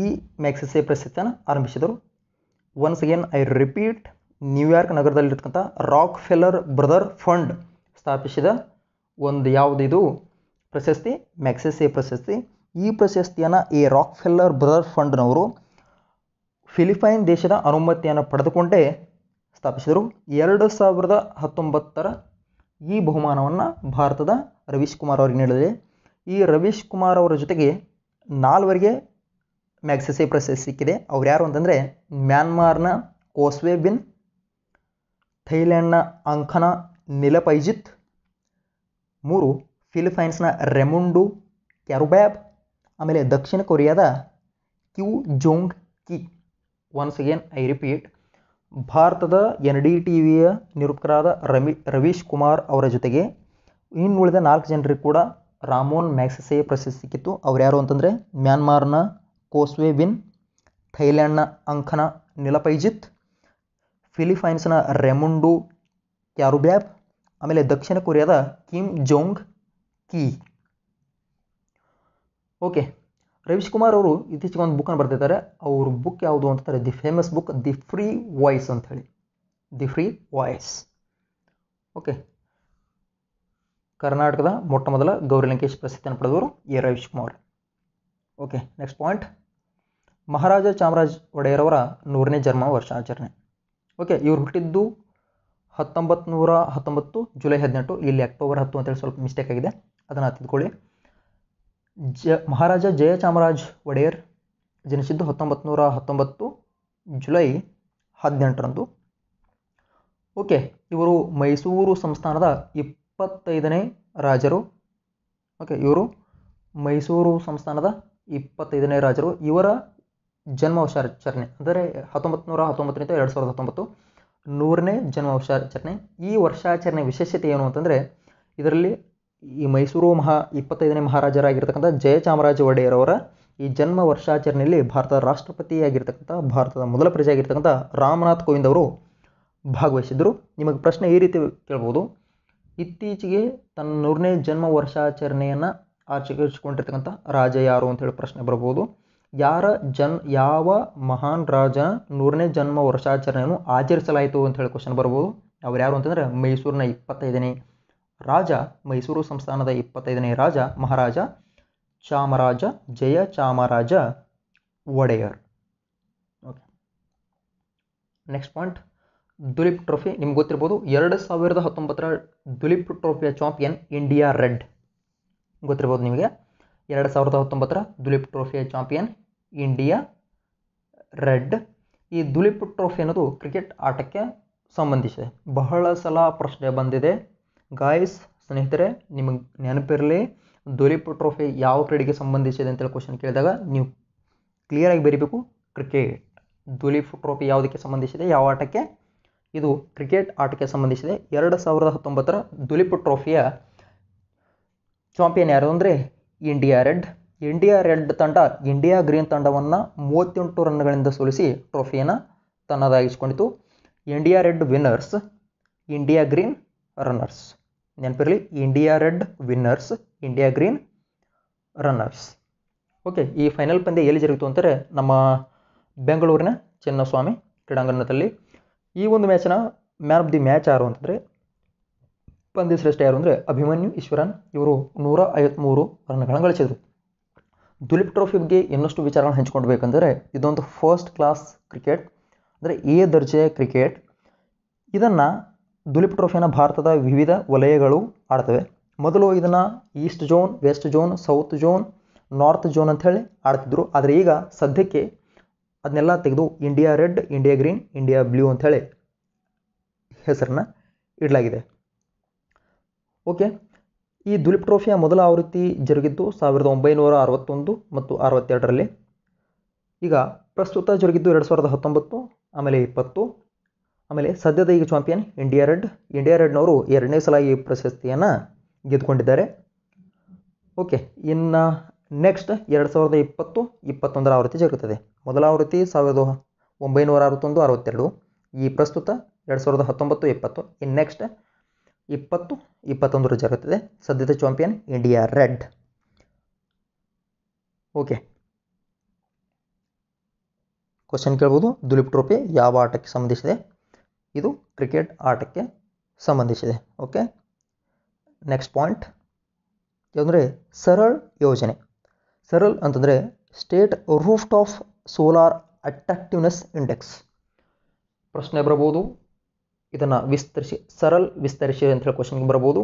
ಈ ಮ್ಯಾಕ್ಸೆಸೆ ಪ್ರಶಸ್ತಿಯನ್ನು ಆರಂಭಿಸಿದರು once again I repeat New York ನಗರದಲ್ಲಿರ್ತಕ್ಕಂಥ ರಾಕ್ ಫೆಲ್ಲರ್ ಬ್ರದರ್ ಫಂಡ್ ಸ್ಥಾಪಿಸಿದ ಒಂದು ಯಾವುದಿದು ಪ್ರಶಸ್ತಿ ಮ್ಯಾಕ್ಸೆಸೆ ಪ್ರಶಸ್ತಿ ಈ ಪ್ರಶಸ್ತಿಯನ್ನು ಈ ರಾಕ್ ಫೆಲ್ಲರ್ ಬ್ರದರ್ ಫಂಡ್ನವರು ಫಿಲಿಪೈನ್ ದೇಶದ ಅನುಮತಿಯನ್ನು ಪಡೆದುಕೊಂಡೇ ಸ್ಥಾಪಿಸಿದರು ಎರಡು ಸಾವಿರದ ಹತ್ತೊಂಬತ್ತರ ಈ ಬಹುಮಾನವನ್ನು ಭಾರತದ ರವೀಶ್ ಕುಮಾರ್ ಅವರಿಗೆ ನೀಡಲಿದೆ ಈ ರವೀಶ್ ಕುಮಾರ್ ಅವರ ಜೊತೆಗೆ ನಾಲ್ವರಿಗೆ ಮ್ಯಾಗ್ಸೆಸೆ ಪ್ರಶಸ್ತಿ ಸಿಕ್ಕಿದೆ ಅವ್ರು ಯಾರು ಅಂತಂದರೆ ಮ್ಯಾನ್ಮಾರ್ನ ಕೋಸ್ವೆ ಬಿನ್ ಥೈಲ್ಯಾಂಡ್ನ ಅಂಕನ ನಿಲಪೈಜಿತ್ ಮೂರು ಫಿಲಿಪೈನ್ಸ್ನ ರೆಮುಂಡು ಕ್ಯಾರುಬ್ಯಾಬ್ ಆಮೇಲೆ ದಕ್ಷಿಣ ಕೊರಿಯಾದ ಕ್ಯೂ Jong Ki once again I repeat ಭಾರತದ ಎನ್ ಡಿ ಟಿ ವಿಯ ನಿರೂಪಕರಾದ ರಮಿ ರವೀಶ್ ಕುಮಾರ್ ಅವರ ಜೊತೆಗೆ ಇನ್ನುಳಿದ ನಾಲ್ಕು ಜನರಿಗೆ ಕೂಡ ರಾಮೋನ್ ಮ್ಯಾಗ್ಸೆಸೆ ಪ್ರಶಸ್ತಿ ಸಿಕ್ಕಿತ್ತು ಅವ್ರು ಯಾರು ಅಂತಂದರೆ ಮ್ಯಾನ್ಮಾರ್ನ ಕೋಸ್ವೆ ವಿನ್ ಥೈಲ್ಯಾಂಡ್ನ ಅಂಖನ ನಿಲಪೈಜಿತ್ ಫಿಲಿಪೈನ್ಸ್ನ ರೆಮುಂಡು ಕ್ಯಾರುಬ್ಯಾಬ್ ಆಮೇಲೆ ದಕ್ಷಿಣ ಕೊರಿಯಾದ Kim Jong Ki okay Ravish Kumar ಅವರು ಇತ್ತೀಚೆಗೆ ಒಂದು ಬುಕ್ಕನ್ನು ಬರ್ತಿದ್ದಾರೆ ಅವ್ರ ಬುಕ್ ಯಾವುದು ಅಂತಾರೆ the famous book the free voice ಅಂತ ಹೇಳಿ ದಿ ಫ್ರೀ ವಾಯ್ಸ್ ಓಕೆ ಕರ್ನಾಟಕದ ಮೊಟ್ಟ ಮೊದಲ ಗೌರಿ ಲಂಕೇಶ್ ಪ್ರಸಿದ್ಧಿಯನ್ನು ಪಡೆದವರು ಎ Kumar okay next point Maharaja Chamaraj ಅವರ ನೂರನೇ ಜನ್ಮ ವರ್ಷಾಚರಣೆ ಓಕೆ ಇವರು ಹುಟ್ಟಿದ್ದು ಹತ್ತೊಂಬತ್ತು ನೂರ ಹತ್ತೊಂಬತ್ತು ಜುಲೈ ಹದಿನೆಂಟು ಇಲ್ಲಿ ಅಕ್ಟೋಬರ್ ಹತ್ತು ಅಂತೇಳಿ ಸ್ವಲ್ಪ ಮಿಸ್ಟೇಕ್ ಆಗಿದೆ ಅದನ್ನು ತಿದ್ಕೊಳ್ಳಿ ಜ ಮಹಾರಾಜ ಜಯ ಚಾಮರಾಜ್ ಒಡೆಯರ್ ಜನಿಸಿದ್ದು ಹತ್ತೊಂಬತ್ತು ನೂರ ಹತ್ತೊಂಬತ್ತು ಜುಲೈ ಹದಿನೆಂಟರಂದು ಓಕೆ ಇವರು ಮೈಸೂರು ಸಂಸ್ಥಾನದ ಇಪ್ ಇಪ್ಪತ್ತೈದನೇ ರಾಜರು ಓಕೆ ಇವರು ಮೈಸೂರು ಸಂಸ್ಥಾನದ ಇಪ್ಪತ್ತೈದನೇ ರಾಜರು ಇವರ ಜನ್ಮ ಅಂದರೆ ಹತ್ತೊಂಬತ್ತು ನೂರ ಹತ್ತೊಂಬತ್ತರಿಂದ ಎರಡು ಸಾವಿರದ ಹತ್ತೊಂಬತ್ತು ನೂರನೇ ಜನ್ಮ ಈ ವರ್ಷಾಚರಣೆ ವಿಶೇಷತೆ ಏನು ಅಂತಂದರೆ ಇದರಲ್ಲಿ ಈ ಮೈಸೂರು ಮಹಾ ಇಪ್ಪತ್ತೈದನೇ ಮಹಾರಾಜರಾಗಿರ್ತಕ್ಕಂಥ ಜಯಚಾಮರಾಜ ಒಡೆಯರ್ ಅವರ ಈ ಜನ್ಮ ವರ್ಷಾಚರಣೆಯಲ್ಲಿ ಭಾರತದ ರಾಷ್ಟ್ರಪತಿಯಾಗಿರ್ತಕ್ಕಂಥ ಭಾರತದ ಮೊದಲ ಪ್ರಜೆಯಾಗಿರ್ತಕ್ಕಂಥ ರಾಮನಾಥ್ ಕೋವಿಂದ್ ಅವರು ಭಾಗವಹಿಸಿದ್ದರು ನಿಮಗೆ ಪ್ರಶ್ನೆ ಈ ರೀತಿ ಕೇಳ್ಬೋದು ಇತ್ತೀಚೆಗೆ ತನ್ನ ನೂರನೇ ಜನ್ಮ ವರ್ಷಾಚರಣೆಯನ್ನು ಆಚರಿಸಿಕೊಂಡಿರ್ತಕ್ಕಂಥ ರಾಜ ಯಾರು ಅಂತ ಹೇಳಿ ಪ್ರಶ್ನೆ ಬರ್ಬೋದು ಯಾರ ಜನ್ ಯಾವ ಮಹಾನ್ ರಾಜ ನೂರನೇ ಜನ್ಮ ವರ್ಷಾಚರಣೆಯನ್ನು ಆಚರಿಸಲಾಯಿತು ಅಂತ ಹೇಳಿ ಕ್ವಶನ್ ಬರ್ಬೋದು ಅವ್ರು ಯಾರು ಅಂತಂದರೆ ಮೈಸೂರಿನ ಇಪ್ಪತ್ತೈದನೇ ರಾಜ ಮೈಸೂರು ಸಂಸ್ಥಾನದ ಇಪ್ಪತ್ತೈದನೇ ರಾಜ Maharaja Chamaraja Jaya Chamaraja Wadiyar okay next point Duleep trophy ನಿಮ್ಗೆ ಗೊತ್ತಿರ್ಬೋದು ಎರಡು ಸಾವಿರದ ಹತ್ತೊಂಬತ್ತರ ದುಲೀಪ್ ಟ್ರೋಫಿಯ ಚಾಂಪಿಯನ್ ಇಂಡಿಯಾ ರೆಡ್ ಗೊತ್ತಿರ್ಬೋದು ನಿಮಗೆ ಎರಡು ಸಾವಿರದ ಹತ್ತೊಂಬತ್ತರ ದುಲೀಪ್ ಟ್ರೋಫಿಯ ಚಾಂಪಿಯನ್ ಇಂಡಿಯಾ ರೆಡ್ ಈ ದುಲೀಪ್ ಟ್ರೋಫಿ ಅನ್ನೋದು ಕ್ರಿಕೆಟ್ ಆಟಕ್ಕೆ ಸಂಬಂಧಿಸಿದೆ ಬಹಳ ಸಲ ಪ್ರಶ್ನೆ ಬಂದಿದೆ ಗಾಯ್ಸ್ ಸ್ನೇಹಿತರೆ ನಿಮಗೆ ನೆನಪಿರಲಿ ದುಲೀಪ್ ಟ್ರೋಫಿ ಯಾವ ಕ್ರೀಡೆಗೆ ಸಂಬಂಧಿಸಿದೆ ಅಂತೇಳಿ ಕ್ವಶನ್ ಕೇಳಿದಾಗ ನೀವು ಕ್ಲಿಯರಾಗಿ ಬರೀಬೇಕು ಕ್ರಿಕೆಟ್ ದುಲೀಪ್ ಟ್ರೋಫಿ ಯಾವುದಕ್ಕೆ ಸಂಬಂಧಿಸಿದೆ ಯಾವ ಆಟಕ್ಕೆ ಇದು ಕ್ರಿಕೆಟ್ ಆಟಕ್ಕೆ ಸಂಬಂಧಿಸಿದೆ ಎರಡು ಸಾವಿರದ ಹತ್ತೊಂಬತ್ತರ ದುಲಿಪ್ ಟ್ರೋಫಿಯ ಚಾಂಪಿಯನ್ ಯಾರು ಅಂದರೆ ಇಂಡಿಯಾ ರೆಡ್ ಇಂಡಿಯಾ ರೆಡ್ ತಂಡ ಇಂಡಿಯಾ ಗ್ರೀನ್ ತಂಡವನ್ನು ಮೂವತ್ತೆಂಟು ರನ್ಗಳಿಂದ ಸೋಲಿಸಿ ಟ್ರೋಫಿಯನ್ನು ತನ್ನದಾಗಿಸಿಕೊಂಡಿತು India red winners India green runners ನೆನಪಿರಲಿ India red winners India green runners okay ಈ ಫೈನಲ್ ಪಂದ್ಯ ಎಲ್ಲಿ ಜರುಗಿತು ಅಂದರೆ ನಮ್ಮ ಬೆಂಗಳೂರಿನ ಚಿನ್ನಸ್ವಾಮಿ ಕ್ರೀಡಾಂಗಣದಲ್ಲಿ ಈ ಒಂದು ಮ್ಯಾಚನ್ನ ಮ್ಯಾನ್ ಆಫ್ ದಿ ಮ್ಯಾಚ್ ಯಾರು ಅಂತಂದರೆ ಶ್ರೇಷ್ಠ ಯಾರು ಅಂದರೆ ಅಭಿಮನ್ಯು ಈಶ್ವರನ್ ಇವರು ನೂರ ಐವತ್ತ್ಮೂರು ರನ್ಗಳನ್ನು ಗಳಿಸಿದರು ದುಲೀಪ್ ಟ್ರೋಫಿ ಬಗ್ಗೆ ಇನ್ನಷ್ಟು ವಿಚಾರಗಳನ್ನು ಹಂಚ್ಕೊಳ್ಬೇಕಂದ್ರೆ ಇದೊಂದು ಫಸ್ಟ್ ಕ್ಲಾಸ್ ಕ್ರಿಕೆಟ್ ಅಂದರೆ ಎ ದರ್ಜೆಯ ಕ್ರಿಕೆಟ್ ಇದನ್ನು ದುಲೀಪ್ ಟ್ರೋಫಿಯನ್ನು ಭಾರತದ ವಿವಿಧ ವಲಯಗಳು ಆಡ್ತವೆ ಮೊದಲು ಇದನ್ನು east zone west zone south zone north ಅಂತ ಹೇಳಿ ಆಡ್ತಿದ್ರು ಆದರೆ ಈಗ ಸದ್ಯಕ್ಕೆ ಅದನ್ನೆಲ್ಲ ತೆಗೆದು India red India green India blue ಅಂಥೇಳಿ ಹೆಸರನ್ನ ಇಡಲಾಗಿದೆ ಓಕೆ ಈ ದುಲಿಪ್ ಟ್ರೋಫಿಯ ಮೊದಲ ಆವೃತ್ತಿ ಜರುಗಿದ್ದು ಸಾವಿರದ ಒಂಬೈನೂರ ಅರವತ್ತೊಂದು ಮತ್ತು ಅರವತ್ತೆರಡರಲ್ಲಿ ಈಗ ಪ್ರಸ್ತುತ ಜರುಗಿದ್ದು ಎರಡು ಸಾವಿರದ ಹತ್ತೊಂಬತ್ತು ಆಮೇಲೆ ಇಪ್ಪತ್ತು ಆಮೇಲೆ ಸದ್ಯದ ಈಗ ಚಾಂಪಿಯನ್ ಇಂಡಿಯಾ ರೆಡ್ ಇಂಡಿಯಾ ರೆಡ್ನವರು ಎರಡನೇ ಸಲ ಈ ಪ್ರಶಸ್ತಿಯನ್ನು ಗೆದ್ದುಕೊಂಡಿದ್ದಾರೆ ಓಕೆ ಇನ್ನು ನೆಕ್ಸ್ಟ್ ಎರಡು ಸಾವಿರದ ಇಪ್ಪತ್ತು ಇಪ್ಪತ್ತೊಂದರ ಆವೃತ್ತಿ ಜರುಗುತ್ತದೆ ಮೊದಲ ಆವೃತ್ತಿ ಸಾವಿರದ ಒಂಬೈನೂರ ಅರವತ್ತೊಂದು ಅರವತ್ತೆರಡು ಈ ಪ್ರಸ್ತುತ ಎರಡು ಸಾವಿರದ ಹತ್ತೊಂಬತ್ತು ಇಪ್ಪತ್ತು ಇನ್ ನೆಕ್ಸ್ಟ್ ಇಪ್ಪತ್ತು ಇಪ್ಪತ್ತೊಂದರ ಜಗತ್ತಿದೆ ಸದ್ಯದ champion India red okay question ಕೇಳ್ಬೋದು ದುಲೀಪ್ ಟ್ರೋಫಿ ಯಾವ ಆಟಕ್ಕೆ ಸಂಬಂಧಿಸಿದೆ ಇದು ಕ್ರಿಕೆಟ್ ಆಟಕ್ಕೆ ಸಂಬಂಧಿಸಿದೆ ಓಕೆ ನೆಕ್ಸ್ಟ್ ಪಾಯಿಂಟ್ ಅಂದರೆ ಸರಳ್ ಯೋಜನೆ ಸರಳ್ ಅಂತಂದರೆ state roof of solar attractiveness index ಪ್ರಶ್ನೆ ಬರಬಹುದು ಇದನ್ನು ವಿಸ್ತರಿಸಿ ಸರಲ್ ವಿಸ್ತರಿಸಿ ಅಂತ ಹೇಳಿ ಕ್ವಶನ್ಗೆ ಬರಬಹುದು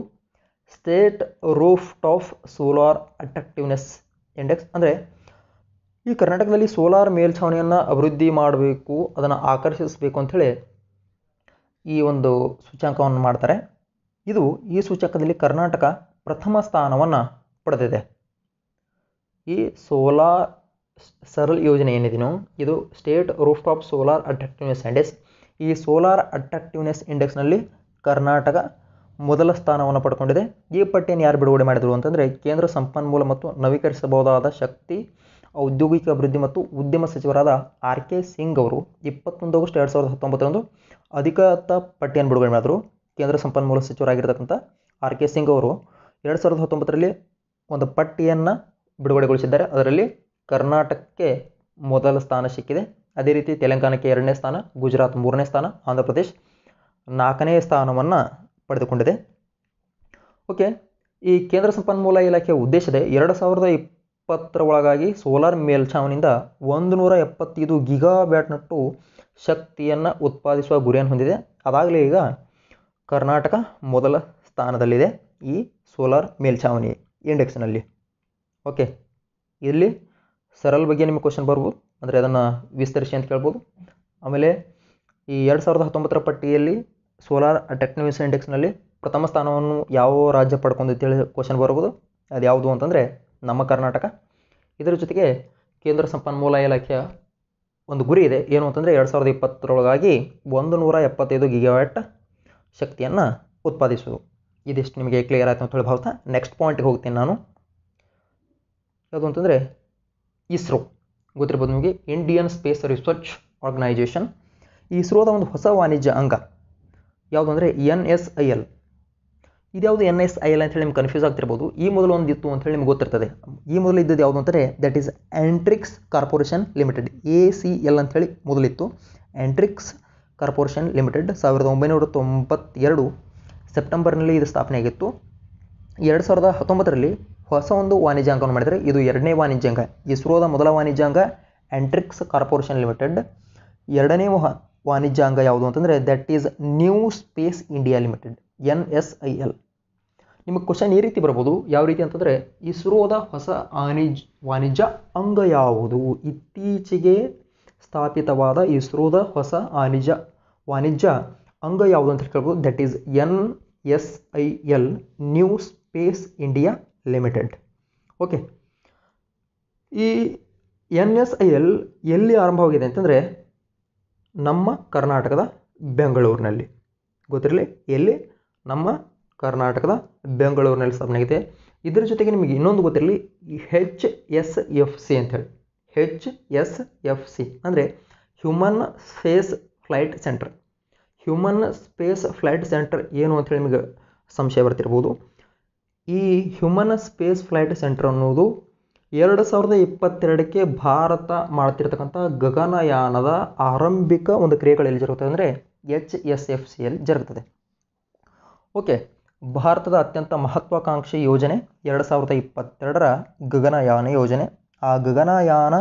state rooftop solar attractiveness index ಅಂದರೆ ಈ ಕರ್ನಾಟಕದಲ್ಲಿ ಸೋಲಾರ್ ಮೇಲ್ಛಾವಣಿಯನ್ನು ಅಭಿವೃದ್ಧಿ ಮಾಡಬೇಕು ಅದನ್ನು ಆಕರ್ಷಿಸಬೇಕು ಅಂಥೇಳಿ ಈ ಒಂದು ಸೂಚ್ಯಾಂಕವನ್ನು ಮಾಡ್ತಾರೆ ಇದು ಈ ಸೂಚಕದಲ್ಲಿ ಕರ್ನಾಟಕ ಪ್ರಥಮ ಸ್ಥಾನವನ್ನು ಪಡೆದಿದೆ ಈ ಸೋಲಾರ್ ಸರಲ್ ಯೋಜನೆ ಏನಿದೆಯೋ ಇದು state rooftop solar attractiveness index ಈ ಸೋಲಾರ್ ಅಟ್ರಾಕ್ಟಿವ್ನೆಸ್ ಇಂಡೆಕ್ಸ್ನಲ್ಲಿ ಕರ್ನಾಟಕ ಮೊದಲ ಸ್ಥಾನವನ್ನು ಪಡ್ಕೊಂಡಿದೆ ಈ ಪಟ್ಟಿಯನ್ನು ಯಾರು ಬಿಡುಗಡೆ ಮಾಡಿದರು ಅಂತಂದರೆ ಕೇಂದ್ರ ಸಂಪನ್ಮೂಲ ಮತ್ತು ನವೀಕರಿಸಬಹುದಾದ ಶಕ್ತಿ ಔದ್ಯೋಗಿಕ ಅಭಿವೃದ್ಧಿ ಮತ್ತು ಉದ್ಯಮ ಸಚಿವರಾದ ಆರ್ ಕೆ ಸಿಂಗ್ ಅವರು ಇಪ್ಪತ್ತೊಂದು ಆಗಸ್ಟ್ ಎರಡು ಸಾವಿರದ ಹತ್ತೊಂಬತ್ತರಂದು ಅಧಿಕೃತ ಪಟ್ಟಿಯನ್ನು ಬಿಡುಗಡೆ ಮಾಡಿದರು ಕೇಂದ್ರ ಸಂಪನ್ಮೂಲ ಸಚಿವರಾಗಿರ್ತಕ್ಕಂಥ ಆರ್ ಕೆ ಸಿಂಗ್ ಅವರು ಎರಡು ಸಾವಿರದ ಹತ್ತೊಂಬತ್ತರಲ್ಲಿ ಒಂದು ಪಟ್ಟಿಯನ್ನು ಬಿಡುಗಡೆಗೊಳಿಸಿದ್ದಾರೆ ಅದರಲ್ಲಿ ಕರ್ನಾಟಕಕ್ಕೆ ಮೊದಲ ಸ್ಥಾನ ಸಿಕ್ಕಿದೆ ಅದೇ ರೀತಿ ತೆಲಂಗಾಣಕ್ಕೆ ಎರಡನೇ ಸ್ಥಾನ ಗುಜರಾತ್ ಮೂರನೇ ಸ್ಥಾನ ಆಂಧ್ರ ಪ್ರದೇಶ್ ನಾಲ್ಕನೇ ಸ್ಥಾನವನ್ನು ಪಡೆದುಕೊಂಡಿದೆ ಓಕೆ ಈ ಕೇಂದ್ರ ಸಂಪನ್ಮೂಲ ಇಲಾಖೆಯ ಉದ್ದೇಶದ ಎರಡು ಸಾವಿರದ ಇಪ್ಪತ್ತರ ಒಳಗಾಗಿ ಸೋಲಾರ್ ಮೇಲ್ಛಾವಣಿಯಿಂದ ಒಂದು ನೂರ ಎಪ್ಪತ್ತೈದು ಗಿಗಾ ಬ್ಯಾಟ್ನಟ್ಟು ಶಕ್ತಿಯನ್ನು ಉತ್ಪಾದಿಸುವ ಗುರಿಯನ್ನು ಹೊಂದಿದೆ ಅದಾಗಲೇ ಈಗ ಕರ್ನಾಟಕ ಮೊದಲ ಸ್ಥಾನದಲ್ಲಿದೆ ಈ ಸೋಲಾರ್ ಮೇಲ್ಛಾವಣಿ ಇಂಡೆಕ್ಸ್ನಲ್ಲಿ ಓಕೆ ಇಲ್ಲಿ ಸರಲ್ ಬಗ್ಗೆ ನಿಮಗೆ ಕ್ವಶನ್ ಬರ್ಬೋದು ಅಂದರೆ ಅದನ್ನು ವಿಸ್ತರಿಸಿ ಅಂತ ಕೇಳ್ಬೋದು ಆಮೇಲೆ ಈ ಎರಡು ಸಾವಿರದ ಹತ್ತೊಂಬತ್ತರ ಪಟ್ಟಿಯಲ್ಲಿ ಸೋಲಾರ್ ಟೆಕ್ನೋವಿಸ್ ಇಂಡೆಕ್ಸ್ನಲ್ಲಿ ಪ್ರಥಮ ಸ್ಥಾನವನ್ನು ಯಾವ ರಾಜ್ಯ ಪಡ್ಕೊಂಡು ಹೇಳಿ ಕ್ವಶನ್ ಬರ್ಬೋದು ಅದು ಯಾವುದು ಅಂತಂದರೆ ನಮ್ಮ ಕರ್ನಾಟಕ ಇದರ ಜೊತೆಗೆ ಕೇಂದ್ರ ಸಂಪನ್ಮೂಲ ಇಲಾಖೆಯ ಒಂದು ಗುರಿ ಇದೆ ಏನು ಅಂತಂದರೆ ಎರಡು ಸಾವಿರದ ಇಪ್ಪತ್ತರೊಳಗಾಗಿ ಒಂದು ನೂರ ಎಪ್ಪತ್ತೈದು ಗಿಗಾವ್ಯಾಟ್ ಶಕ್ತಿಯನ್ನು ಉತ್ಪಾದಿಸೋದು ಇದಿಷ್ಟು ನಿಮಗೆ ಕ್ಲಿಯರ್ ಆಯಿತು ಅಂತ ಹೇಳಿ ಭಾವಿಸ್ತಾ ನೆಕ್ಸ್ಟ್ ಪಾಯಿಂಟ್ಗೆ ಹೋಗ್ತೀನಿ ನಾನು ಯಾವುದು ಅಂತಂದರೆ ಇಸ್ರೋ ಗೊತ್ತಿರ್ಬೋದು ನಿಮಗೆ ಇಂಡಿಯನ್ ಸ್ಪೇಸ್ ರಿಸರ್ಚ್ ಆರ್ಗನೈಜೇಷನ್ ಇಸ್ರೋದ ಒಂದು ಹೊಸ ವಾಣಿಜ್ಯ ಅಂಗ ಯಾವುದು ಅಂದರೆ ಎನ್ ಎಸ್ ಐ ಎಲ್ ಇದ್ಯಾವುದು ಎನ್ ಎಸ್ ಐ ಎಲ್ ಅಂತ ಹೇಳಿ ನಿಮ್ಗೆ ಕನ್ಫ್ಯೂಸ್ ಆಗ್ತಿರ್ಬೋದು ಈ ಮೊದಲು ಒಂದು ಇತ್ತು ಅಂತೇಳಿ ನಿಮ್ಗೆ ಗೊತ್ತಿರ್ತದೆ ಈ ಮೊದಲು ಇದ್ದದ್ದು ಯಾವುದು ಅಂತಾರೆ that is Antrix corporation limited A C L ಅಂಥೇಳಿ ಮೊದಲಿತ್ತು ಆ್ಯಂಟ್ರಿಕ್ಸ್ ಕಾರ್ಪೊರೇಷನ್ ಲಿಮಿಟೆಡ್ ಸಾವಿರದ ಒಂಬೈನೂರ ತೊಂಬತ್ತೆರಡು ಸೆಪ್ಟೆಂಬರ್ನಲ್ಲಿ ಇದು ಸ್ಥಾಪನೆಯಾಗಿತ್ತು ಎರಡು ಸಾವಿರದ ಹತ್ತೊಂಬತ್ತರಲ್ಲಿ ಹೊಸ ಒಂದು ಅಂಗವನ್ನು ಮಾಡಿದರೆ ಇದು ಎರಡನೇ ವಾಣಿಜ್ಯಾಂಗ ಇಸ್ರೋದ ಮೊದಲ ವಾಣಿಜ್ಯಾಂಗ ಎಂಟ್ರಿಕ್ಸ್ ಕಾರ್ಪೊರೇಷನ್ ಲಿಮಿಟೆಡ್ ಎರಡನೇ ವಾಣಿಜ್ಯಾಂಗ ಯಾವುದು ಅಂತಂದರೆ that is new space India limited N S I L ನಿಮಗೆ ಕ್ವಶನ್ ಈ ರೀತಿ ಬರ್ಬೋದು ಯಾವ ರೀತಿ ಅಂತಂದರೆ ಇಸ್ರೋದ ಹೊಸ ಆನಿಜ್ ವಾಣಿಜ್ಯ ಅಂಗ ಯಾವುದು ಇತ್ತೀಚೆಗೆ ಸ್ಥಾಪಿತವಾದ ಇಸ್ರೋದ ಹೊಸ ವಾಣಿಜ್ಯ ವಾಣಿಜ್ಯ ಅಂಗ ಯಾವುದು ಅಂತ ಹೇಳ್ಬೋದು that is N S I L new space India limited okay ಈ ಎನ್ ಎಸ್ ಐ ಎಲ್ ಎಲ್ಲಿ ಆರಂಭವಾಗಿದೆ ಅಂತಂದರೆ ನಮ್ಮ ಕರ್ನಾಟಕದ ಬೆಂಗಳೂರಿನಲ್ಲಿ ಗೊತ್ತಿರಲಿ ಎಲ್ಲಿ ನಮ್ಮ ಕರ್ನಾಟಕದ ಬೆಂಗಳೂರಿನಲ್ಲಿ ಸ್ಥಾಪನೆ ಆಗಿದೆ ಇದರ ಜೊತೆಗೆ ನಿಮಗೆ ಇನ್ನೊಂದು ಗೊತ್ತಿರಲಿ ಹೆಚ್ ಎಸ್ ಎಫ್ ಸಿ ಅಂಥೇಳಿ ಹೆಚ್ ಎಸ್ ಎಫ್ ಸಿ ಅಂದರೆ human space flight centre human space flight centre ಏನು ಅಂತೇಳಿ ನಿಮಗೆ ಸಂಶಯ ಬರ್ತಿರ್ಬೋದು ಈ ಹ್ಯೂಮನ್ ಸ್ಪೇಸ್ ಫ್ಲೈಟ್ ಸೆಂಟರ್ ಅನ್ನೋದು ಎರಡು ಸಾವಿರದ ಇಪ್ಪತ್ತೆರಡಕ್ಕೆ ಭಾರತ ಮಾಡ್ತಿರ್ತಕ್ಕಂಥ ಗಗನಯಾನದ ಆರಂಭಿಕ ಒಂದು ಕ್ರಿಯೆಗಳು ಎಲ್ಲಿ ಜರುಗುತ್ತದೆ ಅಂದರೆ ಎಚ್ ಎಸ್ ಎಫ್ ಸಿ ಎಲ್ ಜರುಗುತ್ತದೆ ಓಕೆ ಭಾರತದ ಅತ್ಯಂತ ಮಹತ್ವಾಕಾಂಕ್ಷಿ ಯೋಜನೆ ಎರಡು ಸಾವಿರದ ಇಪ್ಪತ್ತೆರಡರ ಗಗನಯಾನ ಯೋಜನೆ ಆ ಗಗನಯಾನ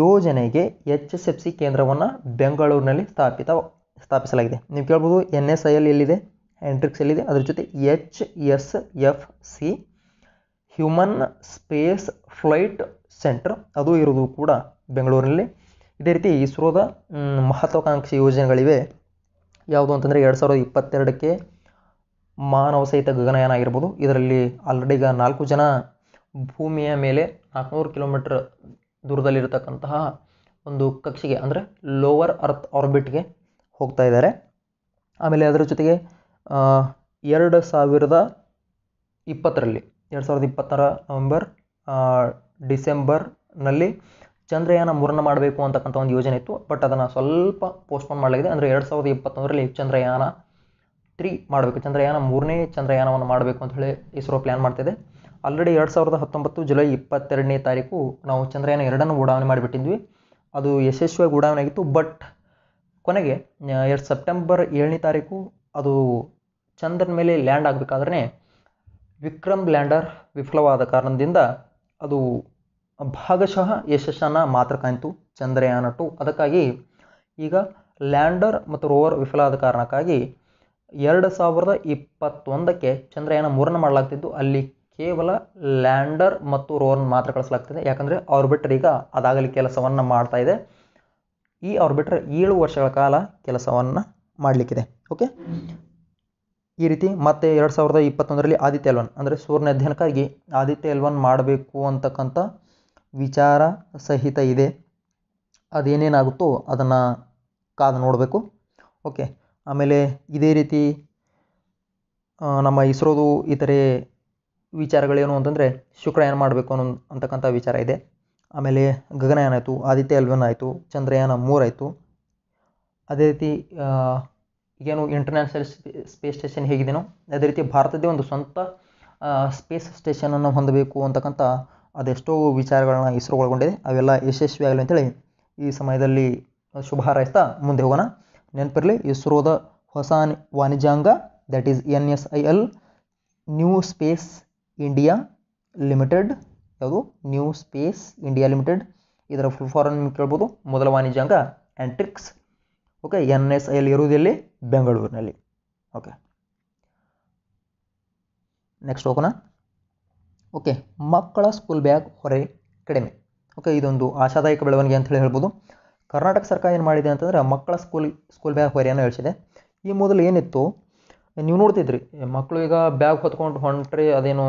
ಯೋಜನೆಗೆ ಎಚ್ ಎಸ್ ಎಫ್ ಸಿ ಕೇಂದ್ರವನ್ನು ಬೆಂಗಳೂರಿನಲ್ಲಿ ಸ್ಥಾಪಿತ ಸ್ಥಾಪಿಸಲಾಗಿದೆ ನೀವು ಕೇಳ್ಬೋದು ಎನ್ ಎಸ್ ಐ ಎಲ್ ಎಲ್ಲಿದೆ ಎಂಟ್ರಿಕ್ಸ್ ಎಲ್ಲಿದೆ ಅದ್ರ ಜೊತೆ H S F C human space flight centre ಅದು ಇರೋದು ಕೂಡ ಬೆಂಗಳೂರಿನಲ್ಲಿ ಇದೇ ರೀತಿ ಇಸ್ರೋದ ಮಹತ್ವಾಕಾಂಕ್ಷಿ ಯೋಜನೆಗಳಿವೆ ಯಾವುದು ಅಂತಂದರೆ ಎರಡು ಸಾವಿರದ ಇಪ್ಪತ್ತೆರಡಕ್ಕೆ ಮಾನವ ಸಹಿತ ಗಗನಯಾನ ಆಗಿರ್ಬೋದು ಇದರಲ್ಲಿ ಆಲ್ರೆಡಿ ಈಗ ನಾಲ್ಕು ಜನ ಭೂಮಿಯ ಮೇಲೆ ನಾಲ್ಕುನೂರು ಕಿಲೋಮೀಟ್ರ್ ದೂರದಲ್ಲಿರತಕ್ಕಂತಹ ಒಂದು ಕಕ್ಷೆಗೆ ಅಂದರೆ ಲೋವರ್ ಅರ್ತ್ ಆರ್ಬಿಟ್ಗೆ ಹೋಗ್ತಾ ಇದ್ದಾರೆ ಆಮೇಲೆ ಅದರ ಜೊತೆಗೆ ಎರಡು ಸಾವಿರದ ಇಪ್ಪತ್ತರಲ್ಲಿ ಎರಡು ಸಾವಿರದ ಇಪ್ಪತ್ತರ ನವೆಂಬರ್ ಡಿಸೆಂಬರ್ನಲ್ಲಿ ಚಂದ್ರಯಾನ ಮೂರನ್ನು ಮಾಡಬೇಕು ಅಂತಕ್ಕಂಥ ಒಂದು ಯೋಜನೆ ಇತ್ತು ಬಟ್ ಅದನ್ನು ಸ್ವಲ್ಪ ಪೋಸ್ಟ್ಪೋನ್ ಮಾಡಲಾಗಿದೆ ಅಂದರೆ ಎರಡು ಸಾವಿರದ ಇಪ್ಪತ್ತೊಂದರಲ್ಲಿ ಚಂದ್ರಯಾನ ತ್ರೀ ಮಾಡಬೇಕು ಚಂದ್ರಯಾನ ಮೂರನೇ ಚಂದ್ರಯಾನವನ್ನು ಮಾಡಬೇಕು ಅಂತ ಹೇಳಿ ಇಸ್ರೋ ಪ್ಲ್ಯಾನ್ ಮಾಡ್ತಿದೆ ಆಲ್ರೆಡಿ ಎರಡು ಸಾವಿರದ ಹತ್ತೊಂಬತ್ತು ಜುಲೈ ಇಪ್ಪತ್ತೆರಡನೇ ತಾರೀಕು ನಾವು ಚಂದ್ರಯಾನ ಎರಡನ್ನು ಉಡಾವಣೆ ಮಾಡಿಬಿಟ್ಟಿದ್ವಿ ಅದು ಯಶಸ್ವಿಯಾಗಿ ಉಡಾವಣೆ ಆಗಿತ್ತು ಬಟ್ ಕೊನೆಗೆ ಎರಡು ಸೆಪ್ಟೆಂಬರ್ ಏಳನೇ ತಾರೀಕು ಅದು ಚಂದ್ರನ ಮೇಲೆ ಲ್ಯಾಂಡ್ ಆಗಬೇಕಾದ್ರೆ ವಿಕ್ರಮ್ ಲ್ಯಾಂಡರ್ ವಿಫಲವಾದ ಕಾರಣದಿಂದ ಅದು ಭಾಗಶಃ ಯಶಸ್ಸನ್ನು ಮಾತ್ರ ಕಾಣ್ತು ಚಂದ್ರಯಾನ ಟು ಅದಕ್ಕಾಗಿ ಈಗ ಲ್ಯಾಂಡರ್ ಮತ್ತು ರೋವರ್ ವಿಫಲವಾದ ಕಾರಣಕ್ಕಾಗಿ ಎರಡು ಸಾವಿರದ ಇಪ್ಪತ್ತೊಂದಕ್ಕೆ ಚಂದ್ರಯಾನ ಮೂರನ್ನು ಮಾಡಲಾಗ್ತಿದ್ದು ಅಲ್ಲಿ ಕೇವಲ ಲ್ಯಾಂಡರ್ ಮತ್ತು ರೋವರ್ನ ಮಾತ್ರ ಕಳಿಸಲಾಗ್ತಿದೆ ಯಾಕಂದರೆ ಆರ್ಬಿಟರ್ ಈಗ ಅದಾಗಲಿ ಕೆಲಸವನ್ನು ಮಾಡ್ತಾ ಇದೆ ಈ ಆರ್ಬಿಟರ್ ಏಳು ವರ್ಷಗಳ ಕಾಲ ಕೆಲಸವನ್ನು ಮಾಡಲಿಕ್ಕಿದೆ ಓಕೆ ಈ ರೀತಿ ಮತ್ತೆ ಎರಡು ಸಾವಿರದ ಇಪ್ಪತ್ತೊಂದರಲ್ಲಿ ಆದಿತ್ಯ ಎಲ್ವನ್ ಅಂದರೆ ಸೂರ್ಯ ಅಧ್ಯಯನಕ್ಕಾಗಿ ಆದಿತ್ಯ ಎಲ್ವನ್ ಮಾಡಬೇಕು ಅಂತಕ್ಕಂಥ ವಿಚಾರ ಸಹಿತ ಇದೆ ಅದೇನೇನಾಗುತ್ತೋ ಅದನ್ನು ಕಾದು ನೋಡಬೇಕು ಓಕೆ ಆಮೇಲೆ ಇದೇ ರೀತಿ ನಮ್ಮ ಇಸ್ರೋದು ಇತರೆ ವಿಚಾರಗಳೇನು ಅಂತಂದರೆ ಶುಕ್ರಯಾನ ಮಾಡಬೇಕು ಅನ್ನೋ ಅಂತಕ್ಕಂಥ ವಿಚಾರ ಇದೆ ಆಮೇಲೆ ಗಗನಯಾನ ಆಯಿತು ಆದಿತ್ಯ ಎಲ್ವನ್ ಆಯಿತು ಚಂದ್ರಯಾನ ಮೂರಾಯಿತು ಅದೇ ರೀತಿ ಏನು ಇಂಟರ್ನ್ಯಾಷನಲ್ ಸ್ಪೇಸ್ ಸ್ಟೇಷನ್ ಹೇಗಿದೆಯೋ ಅದೇ ರೀತಿ ಭಾರತದ್ದೇ ಒಂದು ಸ್ವಂತ ಸ್ಪೇಸ್ ಸ್ಟೇಷನನ್ನು ಹೊಂದಬೇಕು ಅಂತಕ್ಕಂಥ ಅದೆಷ್ಟೋ ವಿಚಾರಗಳನ್ನ ಇಸ್ರೋ ಒಳಗೊಂಡಿದೆ ಅವೆಲ್ಲ ಆಗಲಿ ಅಂತೇಳಿ ಈ ಸಮಯದಲ್ಲಿ ಶುಭ ಹಾರೈಸ್ತಾ ಮುಂದೆ ಹೋಗೋಣ ನೆನಪಿರಲಿ ಇಸ್ರೋದ ಹೊಸ ವಾಣಿಜ್ಯಾಂಗ that is N S I L new space India limited ಯಾವುದು ನ್ಯೂ ಸ್ಪೇಸ್ ಇಂಡಿಯಾ ಲಿಮಿಟೆಡ್ ಇದರ ಫುಲ್ ಫಾರನ್ ಕೇಳ್ಬೋದು ಮೊದಲ ವಾಣಿಜ್ಯಾಂಗ Antrix okay N S I ಇರುವುದು ಬೆಂಗಳೂರಿನಲ್ಲಿ ಓಕೆ ನೆಕ್ಸ್ಟ್ ಹೋಗೋಣ ಓಕೆ ಮಕ್ಕಳ ಸ್ಕೂಲ್ ಬ್ಯಾಗ್ ಹೊರೆ ಕಡಿಮೆ ಓಕೆ ಇದೊಂದು ಆಶಾದಾಯಕ ಬೆಳವಣಿಗೆ ಅಂತ ಹೇಳಿ ಹೇಳ್ಬೋದು ಕರ್ನಾಟಕ ಸರ್ಕಾರ ಏನು ಮಾಡಿದೆ ಅಂತಂದರೆ ಮಕ್ಕಳ ಸ್ಕೂಲ್ ಸ್ಕೂಲ್ ಬ್ಯಾಗ್ ಹೊರೆಯನ್ನು ಹೇಳಿಸಿದೆ ಈ ಮೊದಲು ಏನಿತ್ತು ನೀವು ನೋಡ್ತಿದ್ರಿ ಮಕ್ಕಳು ಈಗ ಬ್ಯಾಗ್ ಹೊತ್ಕೊಂಡು ಹೊಂಟ್ರೆ ಅದೇನು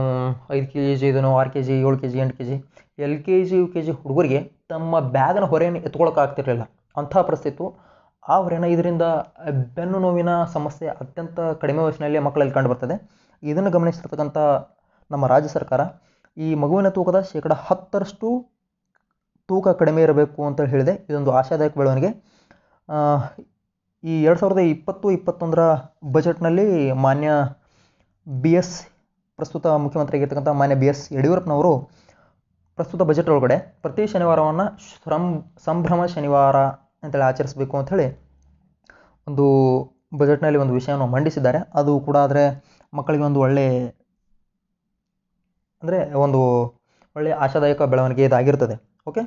ಐದು ಕೆ ಜಿ ಇದನ್ನು ಆರು ಕೆ ಜಿ ಏಳು ಕೆ ಜಿ ಎಂಟು K G L K G U K G ಹುಡುಗರಿಗೆ ತಮ್ಮ ಬ್ಯಾಗ್ನ ಹೊರೆಯನ್ನು ಎತ್ಕೊಳಕ್ಕಾಗ್ತಿರಲಿಲ್ಲ ಅಂಥ ಪರಿಸ್ಥಿತಿ ಆವರಣ ಇದರಿಂದ ಬೆನ್ನು ನೋವಿನ ಸಮಸ್ಯೆ ಅತ್ಯಂತ ಕಡಿಮೆ ವಯಸ್ಸಿನಲ್ಲಿ ಮಕ್ಕಳಲ್ಲಿ ಕಂಡುಬರ್ತದೆ ಇದನ್ನು ಗಮನಿಸಿರ್ತಕ್ಕಂಥ ನಮ್ಮ ರಾಜ್ಯ ಸರ್ಕಾರ ಈ ಮಗುವಿನ ತೂಕದ ಶೇಕಡ ಹತ್ತರಷ್ಟು ತೂಕ ಕಡಿಮೆ ಇರಬೇಕು ಅಂತ ಹೇಳಿದೆ ಇದೊಂದು ಆಶಾದಾಯಕ ಬೆಳವಣಿಗೆ ಈ ಎರಡು ಸಾವಿರದ ಇಪ್ಪತ್ತು ಇಪ್ಪತ್ತೊಂದರ ಬಜೆಟ್ನಲ್ಲಿ ಮಾನ್ಯ ಬಿ ಎಸ್ ಪ್ರಸ್ತುತ ಮುಖ್ಯಮಂತ್ರಿಯಾಗಿರ್ತಕ್ಕಂಥ ಮಾನ್ಯ ಬಿ ಎಸ್ ಯಡಿಯೂರಪ್ಪನವರು ಪ್ರಸ್ತುತ ಬಜೆಟ್ ಒಳಗಡೆ ಪ್ರತಿ ಶನಿವಾರವನ್ನು ಸಂಭ್ರಮ ಶನಿವಾರ ಅಂತೇಳಿ ಆಚರಿಸಬೇಕು ಅಂಥೇಳಿ ಒಂದು ಬಜೆಟ್ನಲ್ಲಿ ಒಂದು ವಿಷಯವನ್ನು ಮಂಡಿಸಿದ್ದಾರೆ ಅದು ಕೂಡ ಆದರೆ ಮಕ್ಕಳಿಗೆ ಒಂದು ಒಳ್ಳೆ ಅಂದರೆ ಒಂದು ಒಳ್ಳೆ ಆಶಾದಾಯಕ ಬೆಳವಣಿಗೆ ಇದಾಗಿರ್ತದೆ ಓಕೆ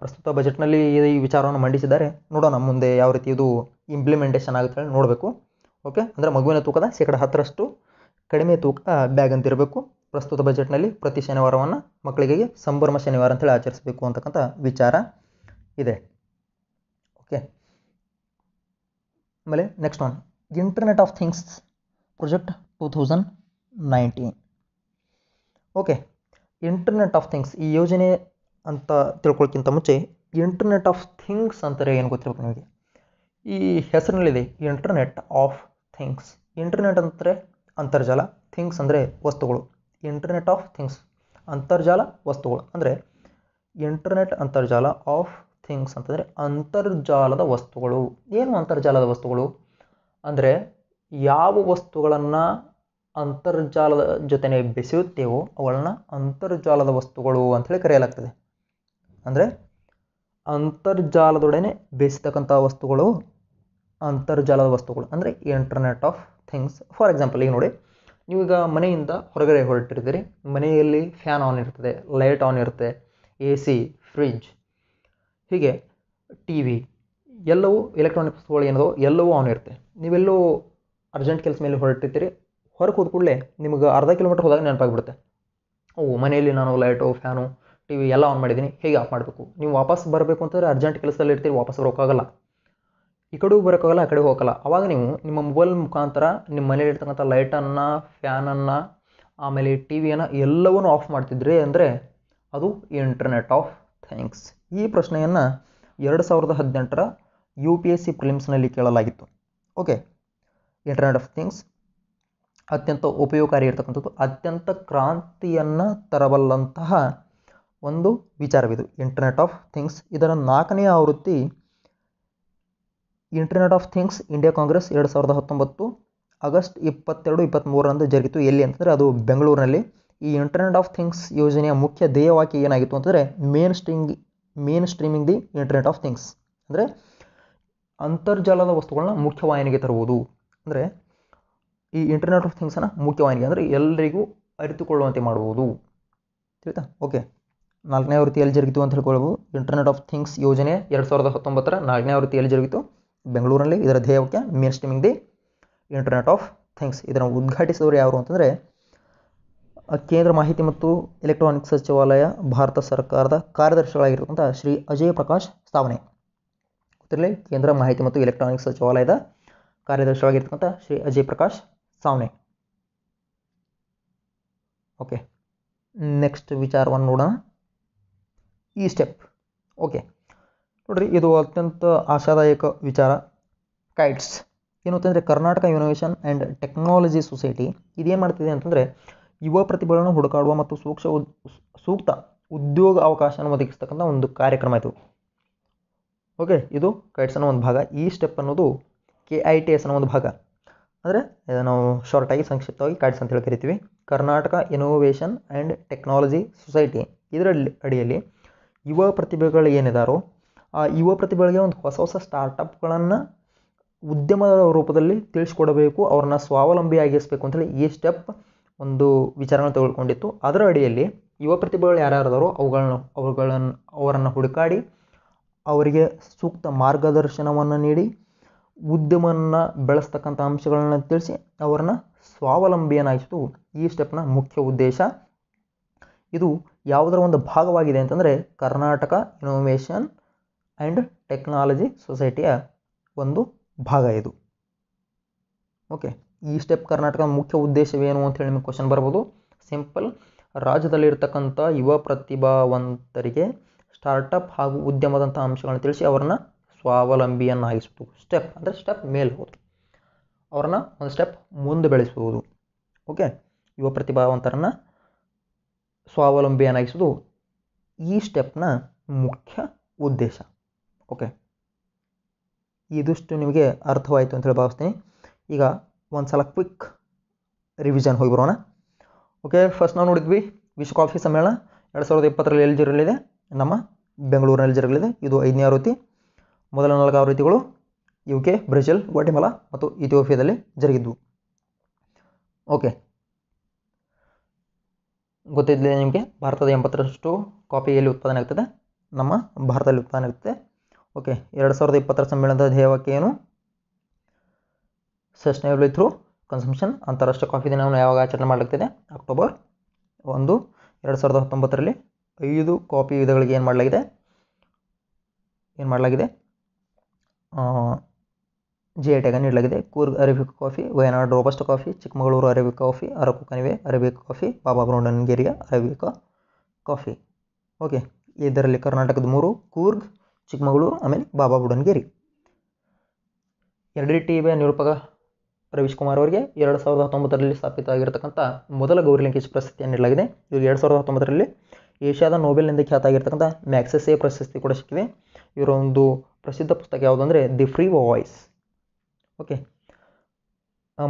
ಪ್ರಸ್ತುತ ಬಜೆಟ್ನಲ್ಲಿ ಈ ವಿಚಾರವನ್ನು ಮಂಡಿಸಿದ್ದಾರೆ ನೋಡೋಣ ಮುಂದೆ ಯಾವ ರೀತಿ ಇದು ಇಂಪ್ಲಿಮೆಂಟೇಷನ್ ಆಗುತ್ತೆ ಹೇಳಿ ನೋಡಬೇಕು ಓಕೆ ಅಂದರೆ ಮಗುವಿನ ತೂಕದ ಶೇಕಡ ಹತ್ತರಷ್ಟು ಕಡಿಮೆ ತೂಕ ಬ್ಯಾಗ್ ಅಂತ ಇರಬೇಕು ಪ್ರಸ್ತುತ ಬಜೆಟ್ನಲ್ಲಿ ಪ್ರತಿ ಶನಿವಾರವನ್ನು ಮಕ್ಕಳಿಗೆ ಸಂಭ್ರಮ ಶನಿವಾರ ಅಂತೇಳಿ ಆಚರಿಸಬೇಕು ಅಂತಕ್ಕಂಥ ವಿಚಾರ ಇದೆ ಓಕೆ ಆಮೇಲೆ next one internet of things project two thousand nineteen okay internet of things ಈ ಯೋಜನೆ ಅಂತ ತಿಳ್ಕೊಳ್ಕಿಂತ ಮುಂಚೆ ಇಂಟರ್ನೆಟ್ ಆಫ್ ಥಿಂಗ್ಸ್ ಅಂತಾರೆ ಏನು ಗೊತ್ತಿರಬೇಕು ನಿಮಗೆ ಈ ಹೆಸರಿನಲ್ಲಿದೆ ಇಂಟರ್ನೆಟ್ ಆಫ್ ಥಿಂಗ್ಸ್ ಇಂಟರ್ನೆಟ್ ಅಂದರೆ ಅಂತರ್ಜಾಲ ಥಿಂಗ್ಸ್ ಅಂದರೆ ವಸ್ತುಗಳು ಇಂಟರ್ನೆಟ್ ಆಫ್ ಥಿಂಗ್ಸ್ ಅಂತರ್ಜಾಲ ವಸ್ತುಗಳು ಅಂದರೆ ಇಂಟರ್ನೆಟ್ ಅಂತರ್ಜಾಲ ಆಫ್ ಥಿಂಗ್ಸ್ ಅಂತಂದರೆ ಅಂತರ್ಜಾಲದ ವಸ್ತುಗಳು ಏನು ಅಂತರ್ಜಾಲದ ವಸ್ತುಗಳು ಅಂದರೆ ಯಾವ ವಸ್ತುಗಳನ್ನು ಅಂತರ್ಜಾಲದ ಜೊತೆನೆ ಬೆಸೆಯುತ್ತೇವೋ ಅವುಗಳನ್ನು ಅಂತರ್ಜಾಲದ ವಸ್ತುಗಳು ಅಂಥೇಳಿ ಕರೆಯಲಾಗ್ತದೆ ಅಂದರೆ ಅಂತರ್ಜಾಲದೊಡನೆ ಬೆಸಿತಕ್ಕಂಥ ವಸ್ತುಗಳು ಅಂತರ್ಜಾಲದ ವಸ್ತುಗಳು ಅಂದರೆ internet of things for example ಈಗ ನೋಡಿ ನೀವೀಗ ಮನೆಯಿಂದ ಹೊರಗಡೆ ಹೊರಟಿರ್ತೀರಿ ಮನೆಯಲ್ಲಿ ಫ್ಯಾನ್ ಆನ್ ಇರ್ತದೆ ಲೈಟ್ ಆನ್ ಇರುತ್ತೆ ಎ ಸಿ ಫ್ರಿಜ್ ಹೀಗೆ ಟಿ ವಿ ಎಲ್ಲವೂ ಎಲೆಕ್ಟ್ರಾನಿಕ್ ವಸ್ತುಗಳು ಏನದೋ ಎಲ್ಲವೂ ಆನ್ ಇರುತ್ತೆ ನೀವೆಲ್ಲೂ ಅರ್ಜೆಂಟ್ ಕೆಲಸ ಮೇಲೆ ಹೊರಟಿರ್ತೀರಿ ಹೊರಗೆ ಹೋದ ಕೂಡಲೇ ನಿಮಗೆ ಅರ್ಧ ಕಿಲೋಮೀಟರ್ ಹೋದಾಗ ನೆನಪಾಗ್ಬಿಡುತ್ತೆ ಓ ಮನೆಯಲ್ಲಿ ನಾನು ಲೈಟು ಫ್ಯಾನು ಟಿ ವಿ ಎಲ್ಲ ಆನ್ ಮಾಡಿದ್ದೀನಿ ಹೇಗೆ ಆಫ್ ಮಾಡಬೇಕು ನೀವು ವಾಪಸ್ ಬರಬೇಕು ಅಂತಂದರೆ ಅರ್ಜೆಂಟ್ ಕೆಲಸದಲ್ಲಿ ಇರ್ತೀರಿ ವಾಪಸ್ ಬರೋಕ್ಕಾಗಲ್ಲ ಈ ಕಡೆಗೂ ಬರೋಕ್ಕಾಗಲ್ಲ ಆ ಕಡೆ ಹೋಗೋಲ್ಲ ಆವಾಗ ನೀವು ನಿಮ್ಮ ಮೊಬೈಲ್ ಮುಖಾಂತರ ನಿಮ್ಮ ಮನೇಲಿರ್ತಕ್ಕಂಥ ಲೈಟನ್ನು ಫ್ಯಾನನ್ನು ಆಮೇಲೆ ಟಿ ವಿಯನ್ನು ಎಲ್ಲವನ್ನು ಆಫ್ ಮಾಡ್ತಿದ್ರಿ ಅಂದರೆ ಅದು ಇಂಟರ್ನೆಟ್ ಆಫ್ ಥ್ಯಾಂಕ್ಸ್ ಈ ಪ್ರಶ್ನೆಯನ್ನು ಎರಡು ಸಾವಿರದ ಹದಿನೆಂಟರ ಯು ಪಿ ಎಸ್ ಸಿ ಪ್ರಿಲಿಮ್ಸ್ನಲ್ಲಿ ಕೇಳಲಾಗಿತ್ತು ಓಕೆ ಇಂಟರ್ನೆಟ್ ಆಫ್ ಥಿಂಗ್ಸ್ ಅತ್ಯಂತ ಉಪಯೋಗಕಾರಿ ಇರತಕ್ಕಂಥದ್ದು ಅತ್ಯಂತ ಕ್ರಾಂತಿಯನ್ನು ತರಬಲ್ಲಂತಹ ಒಂದು ವಿಚಾರವಿದು ಇಂಟರ್ನೆಟ್ ಆಫ್ ಥಿಂಗ್ಸ್ ಇದರ ನಾಲ್ಕನೇ ಆವೃತ್ತಿ internet of things India congress ಎರಡು ಸಾವಿರದ ಹತ್ತೊಂಬತ್ತು ಆಗಸ್ಟ್ ಇಪ್ಪತ್ತೆರಡು ಇಪ್ಪತ್ತ್ಮೂರರಂದು ಜರುಗಿತು ಎಲ್ಲಿ ಅಂತಂದರೆ ಅದು ಬೆಂಗಳೂರಿನಲ್ಲಿ ಈ ಇಂಟರ್ನೆಟ್ ಆಫ್ ಥಿಂಗ್ಸ್ ಯೋಜನೆಯ ಮುಖ್ಯ ಧ್ಯೇಯವಾಕ್ಯ ಏನಾಗಿತ್ತು ಅಂತಂದರೆ main string mainstreaming the internet of things ಅಂದರೆ ಅಂತರ್ಜಾಲದ ವಸ್ತುಗಳನ್ನ ಮುಖ್ಯವಾಹಿನಿಗೆ ತರುವುದು ಅಂದರೆ ಈ ಇಂಟರ್ನೆಟ್ ಆಫ್ ಥಿಂಗ್ಸನ್ನು ಮುಖ್ಯವಾಹಿನಿಗೆ ಅಂದರೆ ಎಲ್ಲರಿಗೂ ಅರಿತುಕೊಳ್ಳುವಂತೆ ಮಾಡುವುದು ತಿಳಿತಾ ಓಕೆ ನಾಲ್ಕನೇ ಆವೃತ್ತಿಯಲ್ಲಿ ಜರುಗಿತು ಅಂತ ಹೇಳ್ಕೊಳ್ಬೋದು ಇಂಟರ್ನೆಟ್ ಆಫ್ ಥಿಂಗ್ಸ್ ಯೋಜನೆ ಎರಡು ಸಾವಿರದ ಹತ್ತೊಂಬತ್ತರ ನಾಲ್ಕನೇ ಆವೃತ್ತಿಯಲ್ಲಿ ಜರುಗಿತು ಬೆಂಗಳೂರಿನಲ್ಲಿ ಇದರ ಧ್ಯೇಯವಾಕ್ಯ mainstreaming the internet of things ಇದನ್ನು ಉದ್ಘಾಟಿಸಿದವರು ಯಾರು ಅಂತಂದರೆ ಕೇಂದ್ರ ಮಾಹಿತಿ ಮತ್ತು ಎಲೆಕ್ಟ್ರಾನಿಕ್ ಸಚಿವಾಲಯ ಭಾರತ ಸರ್ಕಾರದ ಕಾರ್ಯದರ್ಶಿಗಳಾಗಿರ್ತಕ್ಕಂಥ ಶ್ರೀ ಅಜಯ್ ಪ್ರಕಾಶ್ ಸ್ಥಾವನೆ ಗೊತ್ತಿರಲಿ ಕೇಂದ್ರ ಮಾಹಿತಿ ಮತ್ತು ಎಲೆಕ್ಟ್ರಾನಿಕ್ಸ್ ಸಚಿವಾಲಯದ ಕಾರ್ಯದರ್ಶಿಗಳಾಗಿರ್ತಕ್ಕಂಥ ಶ್ರೀ ಅಜಯ್ ಪ್ರಕಾಶ್ ಸಾವನೆ ಓಕೆ ನೆಕ್ಸ್ಟ್ ವಿಚಾರವನ್ನು ನೋಡೋಣ ಈ ಸ್ಟೆಪ್ ಓಕೆ ನೋಡಿರಿ ಇದು ಅತ್ಯಂತ ಆಶಾದಾಯಕ ವಿಚಾರ ಕೈಟ್ಸ್ ಏನು ಅಂತಂದರೆ Karnataka innovation and technology society ಇದೇನು ಮಾಡ್ತಿದೆ ಅಂತಂದರೆ ಯುವ ಪ್ರತಿಭೆಗಳನ್ನು ಹುಡುಕಾಡುವ ಮತ್ತು ಸೂಕ್ಷ ಸೂಕ್ತ ಉದ್ಯೋಗ ಅವಕಾಶವನ್ನು ಒದಗಿಸ್ತಕ್ಕಂಥ ಒಂದು ಕಾರ್ಯಕ್ರಮ ಇದು ಓಕೆ ಇದು ಕೈಟ್ಸ್ ಅನ್ನೋ ಒಂದು ಭಾಗ ಈ ಸ್ಟೆಪ್ ಅನ್ನೋದು ಕೆ ಐ ಟಿ ಎಸ್ ಅನ್ನೋ ಒಂದು ಭಾಗ ಅಂದರೆ ನಾವು ಶಾರ್ಟಾಗಿ ಸಂಕ್ಷಿಪ್ತವಾಗಿ ಕೈಟ್ಸ್ ಅಂತ ಹೇಳಿ ಕರಿತೀವಿ Karnataka innovation and technology society ಇದರ ಅಡಿಯಲ್ಲಿ ಯುವ ಪ್ರತಿಭೆಗಳು ಏನಿದಾರೋ ಆ ಯುವ ಪ್ರತಿಭೆಗಳಿಗೆ ಒಂದು ಹೊಸ ಹೊಸ ಸ್ಟಾರ್ಟಪ್ಗಳನ್ನು ಉದ್ಯಮದ ರೂಪದಲ್ಲಿ ತಿಳಿಸ್ಕೊಡಬೇಕು ಅವ್ರನ್ನ ಸ್ವಾವಲಂಬಿಯಾಗಿಸಬೇಕು ಅಂತೇಳಿ ಈ ಸ್ಟೆಪ್ ಒಂದು ವಿಚಾರನ ತೆಗೆದುಕೊಂಡಿತ್ತು ಅದರ ಅಡಿಯಲ್ಲಿ ಯುವ ಪ್ರತಿಭೆಗಳು ಯಾರ್ಯಾರಿದಾರೋ ಅವುಗಳನ್ನ ಅವುಗಳನ್ನು ಅವರನ್ನು ಹುಡುಕಾಡಿ ಅವರಿಗೆ ಸೂಕ್ತ ಮಾರ್ಗದರ್ಶನವನ್ನು ನೀಡಿ ಉದ್ಯಮವನ್ನು ಬೆಳೆಸ್ತಕ್ಕಂಥ ಅಂಶಗಳನ್ನು ತಿಳಿಸಿ ಅವರನ್ನು ಸ್ವಾವಲಂಬಿಯನ್ನಾಗಿಸಿದ್ದು ಈ ಸ್ಟೆಪ್ನ ಮುಖ್ಯ ಉದ್ದೇಶ ಇದು ಯಾವುದರ ಒಂದು ಭಾಗವಾಗಿದೆ ಅಂತಂದರೆ ಕರ್ನಾಟಕ ಇನೋವೇಷನ್ ಆ್ಯಂಡ್ ಟೆಕ್ನಾಲಜಿ ಸೊಸೈಟಿಯ ಒಂದು ಭಾಗ ಇದು ಓಕೆ ಈ ಸ್ಟೆಪ್ ಕರ್ನಾಟಕದ ಮುಖ್ಯ ಉದ್ದೇಶವೇನು ಅಂತ ಹೇಳಿ ನಿಮಗೆ ಕ್ವಶನ್ ಬರ್ಬೋದು ಸಿಂಪಲ್ ರಾಜ್ಯದಲ್ಲಿರ್ತಕ್ಕಂಥ ಯುವ ಪ್ರತಿಭಾವಂತರಿಗೆ ಸ್ಟಾರ್ಟಪ್ ಹಾಗೂ ಉದ್ಯಮದಂಥ ಅಂಶಗಳನ್ನು ತಿಳಿಸಿ ಅವರನ್ನ ಸ್ವಾವಲಂಬಿಯನ್ನಾಗಿಸುವುದು ಸ್ಟೆಪ್ ಅಂದರೆ ಸ್ಟೆಪ್ ಮೇಲೆ ಹೋದು ಅವ್ರನ್ನ ಒಂದು ಸ್ಟೆಪ್ ಮುಂದೆ ಬೆಳೆಸುವುದು ಓಕೆ ಯುವ ಪ್ರತಿಭಾವಂತರನ್ನು ಸ್ವಾವಲಂಬಿಯನ್ನಾಗಿಸುವುದು ಈ ಸ್ಟೆಪ್ನ ಮುಖ್ಯ ಉದ್ದೇಶ ಓಕೆ ಇದಿಷ್ಟು ನಿಮಗೆ ಅರ್ಥವಾಯಿತು ಅಂತೇಳಿ ಭಾವಿಸ್ತೀನಿ ಈಗ ಒಂದ್ಸಲ ಸಲ ಕ್ವಿಕ್ ರಿವಿಷನ್ ಹೋಗಿ ಬರೋಣ ಓಕೆ ಫಸ್ಟ್ ನಾವು ನೋಡಿದ್ವಿ ವಿಶ್ವ ಕಾಫಿ ಸಮ್ಮೇಳನ ಎರಡು ಸಾವಿರದ ಇಪ್ಪತ್ತರಲ್ಲಿ ಎಲ್ಲಿ ಜರುಗಲಿದೆ ನಮ್ಮ ಬೆಂಗಳೂರಿನಲ್ಲಿ ಜರುಗಲಿದೆ ಇದು ಐದನೇ ಆವೃತ್ತಿ ಮೊದಲ ನಾಲ್ಕು ಆವೃತ್ತಿಗಳು ಯು ಕೆ ಬ್ರೆಜಿಲ್ ಗ್ವಾಟಿಮಲ ಮತ್ತು ಇಥಿಯೋಪಿಯಾದಲ್ಲಿ ಜರುಗಿದ್ವು ಓಕೆ ಗೊತ್ತಿದ್ದಿದೆ ನಿಮಗೆ ಭಾರತದ ಎಂಬತ್ತರಷ್ಟು ಕಾಫಿ ಎಲ್ಲಿ ಉತ್ಪಾದನೆ ಆಗ್ತದೆ ನಮ್ಮ ಭಾರತದಲ್ಲಿ ಉತ್ಪಾದನೆ ಆಗುತ್ತೆ ಓಕೆ ಎರಡು ಸಾವಿರದ ಇಪ್ಪತ್ತರ ಸಮ್ಮೇಳನದ ಧ್ಯೇಯವಾಕ್ಯ ಏನು ಸಸ್ಟೈನಬಲ್ ಥ್ರೂ ಕನ್ಸಂಪ್ಷನ್ ಅಂತಾರಾಷ್ಟ್ರೀಯ ಕಾಫಿ ದಿನವನ್ನು ಯಾವಾಗ ಆಚರಣೆ ಮಾಡಲಾಗ್ತಿದೆ ಅಕ್ಟೋಬರ್ ಒಂದು ಎರಡು ಸಾವಿರದ ಹತ್ತೊಂಬತ್ತರಲ್ಲಿ ಐದು ಕಾಫಿ ವಿಧಗಳಿಗೆ ಏನು ಮಾಡಲಾಗಿದೆ ಏನು ಮಾಡಲಾಗಿದೆ ಜಿ ಐ ಟೆಗ ನೀಡಲಾಗಿದೆ Coorg arabic coffee Wayanad robust coffee Chikkamagaluru arabic coffee Araku ಕಣಿವೆ ಅರೇಬಿಕ್ ಕಾಫಿ ಬಾಬಾ ಬ್ರೌಂಡನ್ಗೇರಿಯ ಅರೇಬಿಕ ಕಾಫಿ ಓಕೆ ಇದರಲ್ಲಿ ಕರ್ನಾಟಕದ ಮೂರು ಕೂರ್ಗ್ ಚಿಕ್ಕಮಗಳೂರು ಆಮೇಲೆ ಬಾಬಾ ಬುಡನ್ಗೇರಿ ಎರಡು ಟಿ ಇವೆ ನಿರೂಪಕ ರವೀಶ್ ಕುಮಾರ್ ಅವರಿಗೆ ಎರಡು ಸಾವಿರದ ಹತ್ತೊಂಬತ್ತರಲ್ಲಿ ಸ್ಥಾಪಿತವಾಗಿರ್ತಕ್ಕಂಥ ಮೊದಲ ಗೌರಿ ಲಿಂಕೇಶ್ ಪ್ರಶಸ್ತಿಯನ್ನು ನೀಡಲಾಗಿದೆ ಇವರು ಎರಡು ಸಾವಿರದ ಹತ್ತೊಂಬತ್ತರಲ್ಲಿ ಏಷ್ಯಾದ ನೋಬೆಲ್ನಿಂದ ಖ್ಯಾತ ಆಗಿರ್ತಕ್ಕಂಥ ಮ್ಯಾಕ್ಸೆಸೆ ಪ್ರಶಸ್ತಿ ಕೂಡ ಸಿಕ್ಕಿದೆ ಇವರ ಒಂದು ಪ್ರಸಿದ್ಧ ಪುಸ್ತಕ ಯಾವುದು the free voice okay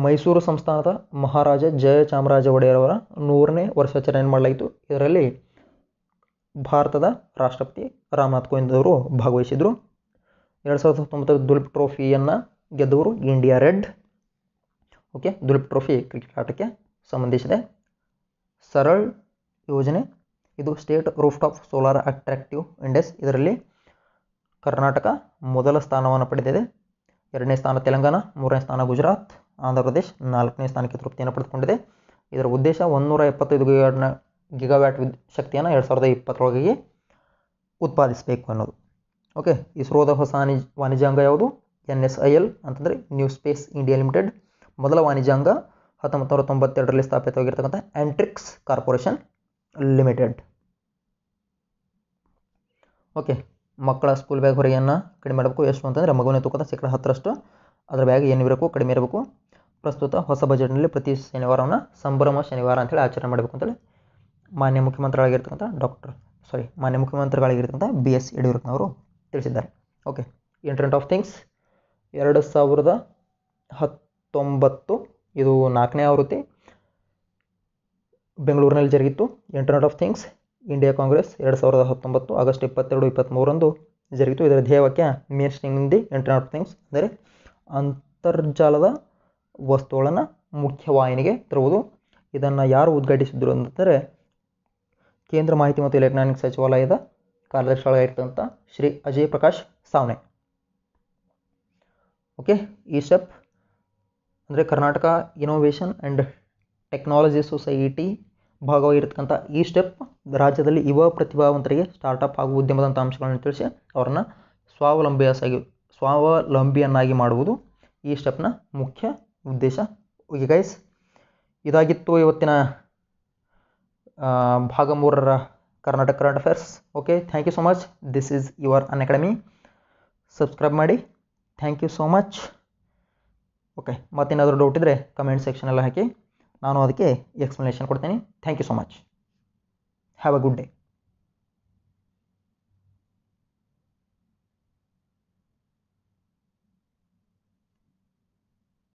Mysuru ಸಂಸ್ಥಾನದ ಮಹಾರಾಜ ಜಯ ಚಾಮರಾಜ ಅವರ ನೂರನೇ ವರ್ಷಾಚರಣೆ ಮಾಡಲಾಯಿತು ಇದರಲ್ಲಿ ಭಾರತದ ರಾಷ್ಟ್ರಪತಿ ರಾಮನಾಥ್ ಕೋವಿಂದ್ ಅವರು ಭಾಗವಹಿಸಿದರು ಎರಡು ಸಾವಿರದ ಹತ್ತೊಂಬತ್ತರ ದುಲ್ಪ್ ಟ್ರೋಫಿಯನ್ನು ಗೆದ್ದವರು India red okay Duleep trophy cricket ಆಟಕ್ಕೆ ಸಂಬಂಧಿಸಿದೆ ಸರಳ್ ಯೋಜನೆ ಇದು state rooftop solar attractive index ಇದರಲ್ಲಿ ಕರ್ನಾಟಕ ಮೊದಲ ಸ್ಥಾನವನ್ನು ಪಡೆದಿದೆ ಎರಡನೇ ಸ್ಥಾನ ತೆಲಂಗಾಣ ಮೂರನೇ ಸ್ಥಾನ ಗುಜರಾತ್ ಆಂಧ್ರ ಪ್ರದೇಶ್ ನಾಲ್ಕನೇ ಸ್ಥಾನಕ್ಕೆ ತೃಪ್ತಿಯನ್ನು ಪಡೆದುಕೊಂಡಿದೆ ಇದರ ಉದ್ದೇಶ ಒಂದೂರ ಎಪ್ಪತ್ತೈದು ಗಿಗಾಡ್ನ ಗಿಗಾವ್ಯಾಟ್ ವಿದ್ ಶಕ್ತಿಯನ್ನು ಎರಡು ಸಾವಿರದ ಇಪ್ಪತ್ತರೊಳಗೆ ಉತ್ಪಾದಿಸಬೇಕು ಅನ್ನೋದು ಓಕೆ ಇಸ್ರೋದ ಹೊಸ ವಾಣಿಜ್ಯ ಅಂಗ ಯಾವುದು ಎನ್ ಎಸ್ ಐ ಎಲ್ ಅಂತಂದರೆ ನ್ಯೂ ಸ್ಪೇಸ್ ಇಂಡಿಯಾ ಲಿಮಿಟೆಡ್ ಮೊದಲ ವಾಣಿಜ್ಯಾಂಗ ಹತ್ತೊಂಬತ್ತು ನೂರ ತೊಂಬತ್ತೆರಡರಲ್ಲಿ ಸ್ಥಾಪಿತವಾಗಿರ್ತಕ್ಕಂಥ ಆ್ಯಂಟ್ರಿಕ್ಸ್ ಕಾರ್ಪೊರೇಷನ್ ಲಿಮಿಟೆಡ್ ಓಕೆ ಮಕ್ಕಳ ಸ್ಕೂಲ್ ಬ್ಯಾಗ್ ಹೊರೆಯನ್ನು ಕಡಿಮೆ ಮಾಡಬೇಕು ಎಷ್ಟು ಅಂತಂದರೆ ಮಗುವಿನ ತೂಕದ ಶೇಕಡ ಹತ್ತರಷ್ಟು ಅದರ ಬ್ಯಾಗ್ ಏನು ಕಡಿಮೆ ಇರಬೇಕು ಪ್ರಸ್ತುತ ಹೊಸ ಬಜೆಟ್ನಲ್ಲಿ ಪ್ರತಿ ಶನಿವಾರವನ್ನು ಸಂಭ್ರಮ ಶನಿವಾರ ಅಂತೇಳಿ ಆಚರಣೆ ಮಾಡಬೇಕು ಅಂತೇಳಿ ಮಾನ್ಯ ಮುಖ್ಯಮಂತ್ರಿಗಳಾಗಿರ್ತಕ್ಕಂಥ ಡಾಕ್ಟರ್ ಸಾರಿ ಮಾನ್ಯ ಮುಖ್ಯಮಂತ್ರಿಗಳಾಗಿರ್ತಕ್ಕಂಥ ಬಿ ಎಸ್ ಯಡಿಯೂರಪ್ಪನವರು ತಿಳಿಸಿದ್ದಾರೆ ಓಕೆ ಇಂಟರ್ನೆಟ್ ಆಫ್ ಥಿಂಗ್ಸ್ ಎರಡು ಸಾವಿರದ ಹತ್ತು ತೊಂಬತ್ತು ಇದು ನಾಲ್ಕನೇ ಆವೃತ್ತಿ ಬೆಂಗಳೂರಿನಲ್ಲಿ ಜರುಗಿತ್ತು internet of things India congress ಎರಡು ಸಾವಿರದ ಹತ್ತೊಂಬತ್ತು ಆಗಸ್ಟ್ ಇಪ್ಪತ್ತೆರಡು ಇಪ್ಪತ್ತ್ಮೂರಂದು ಜರುಗಿತು ಇದರ ಧ್ಯೇಯವಾಕ್ಯ mainstreaming the internet of things ಅಂದರೆ ಅಂತರ್ಜಾಲದ ವಸ್ತುಗಳನ್ನು ಮುಖ್ಯವಾಹಿನಿಗೆ ತರುವುದು ಇದನ್ನು ಯಾರು ಉದ್ಘಾಟಿಸಿದ್ರು ಅಂತಂದರೆ ಕೇಂದ್ರ ಮಾಹಿತಿ ಮತ್ತು ಎಲೆಕ್ಟ್ರಾನಿಕ್ಸ್ ಸಚಿವಾಲಯದ ಕಾರ್ಯದರ್ಶಿಗಳಾಗಿರ್ತಂಥ ಶ್ರೀ ಅಜಯ್ ಪ್ರಕಾಶ್ ಸಾವ್ನೆ ಓಕೆ ಈಶಪ್ ಅಂದರೆ Karnataka innovation and technology society ಭಾಗವಾಗಿರ್ತಕ್ಕಂಥ ಈ ಸ್ಟೆಪ್ ರಾಜ್ಯದಲ್ಲಿ ಯುವ ಪ್ರತಿಭಾವಂತರಿಗೆ ಸ್ಟಾರ್ಟಪ್ ಹಾಗೂ ಉದ್ಯಮದಂಥ ಅಂಶಗಳನ್ನು ತಿಳಿಸಿ ಅವ್ರನ್ನ ಸ್ವಾವಲಂಬಿಯಾಗಿ ಸ್ವಾವಲಂಬಿಯನ್ನಾಗಿ ಮಾಡುವುದು ಈ ಸ್ಟೆಪ್ನ ಮುಖ್ಯ ಉದ್ದೇಶ ಓಕೆ ಗೈಸ್ ಇದಾಗಿತ್ತು ಇವತ್ತಿನ ಭಾಗ ಮೂರರ Karnataka current affairs okay thank you so much this is your Unacademy subscribe ಮಾಡಿ thank you so much okay ಮತ್ತೇನಾದರೂ ಡೌಟ್ ಇದ್ದರೆ ಕಮೆಂಟ್ ಸೆಕ್ಷನಲ್ಲಿ ಹಾಕಿ ನಾನು ಅದಕ್ಕೆ ಎಕ್ಸ್ಪ್ಲನೇಷನ್ ಕೊಡ್ತೀನಿ thank you so much have a good day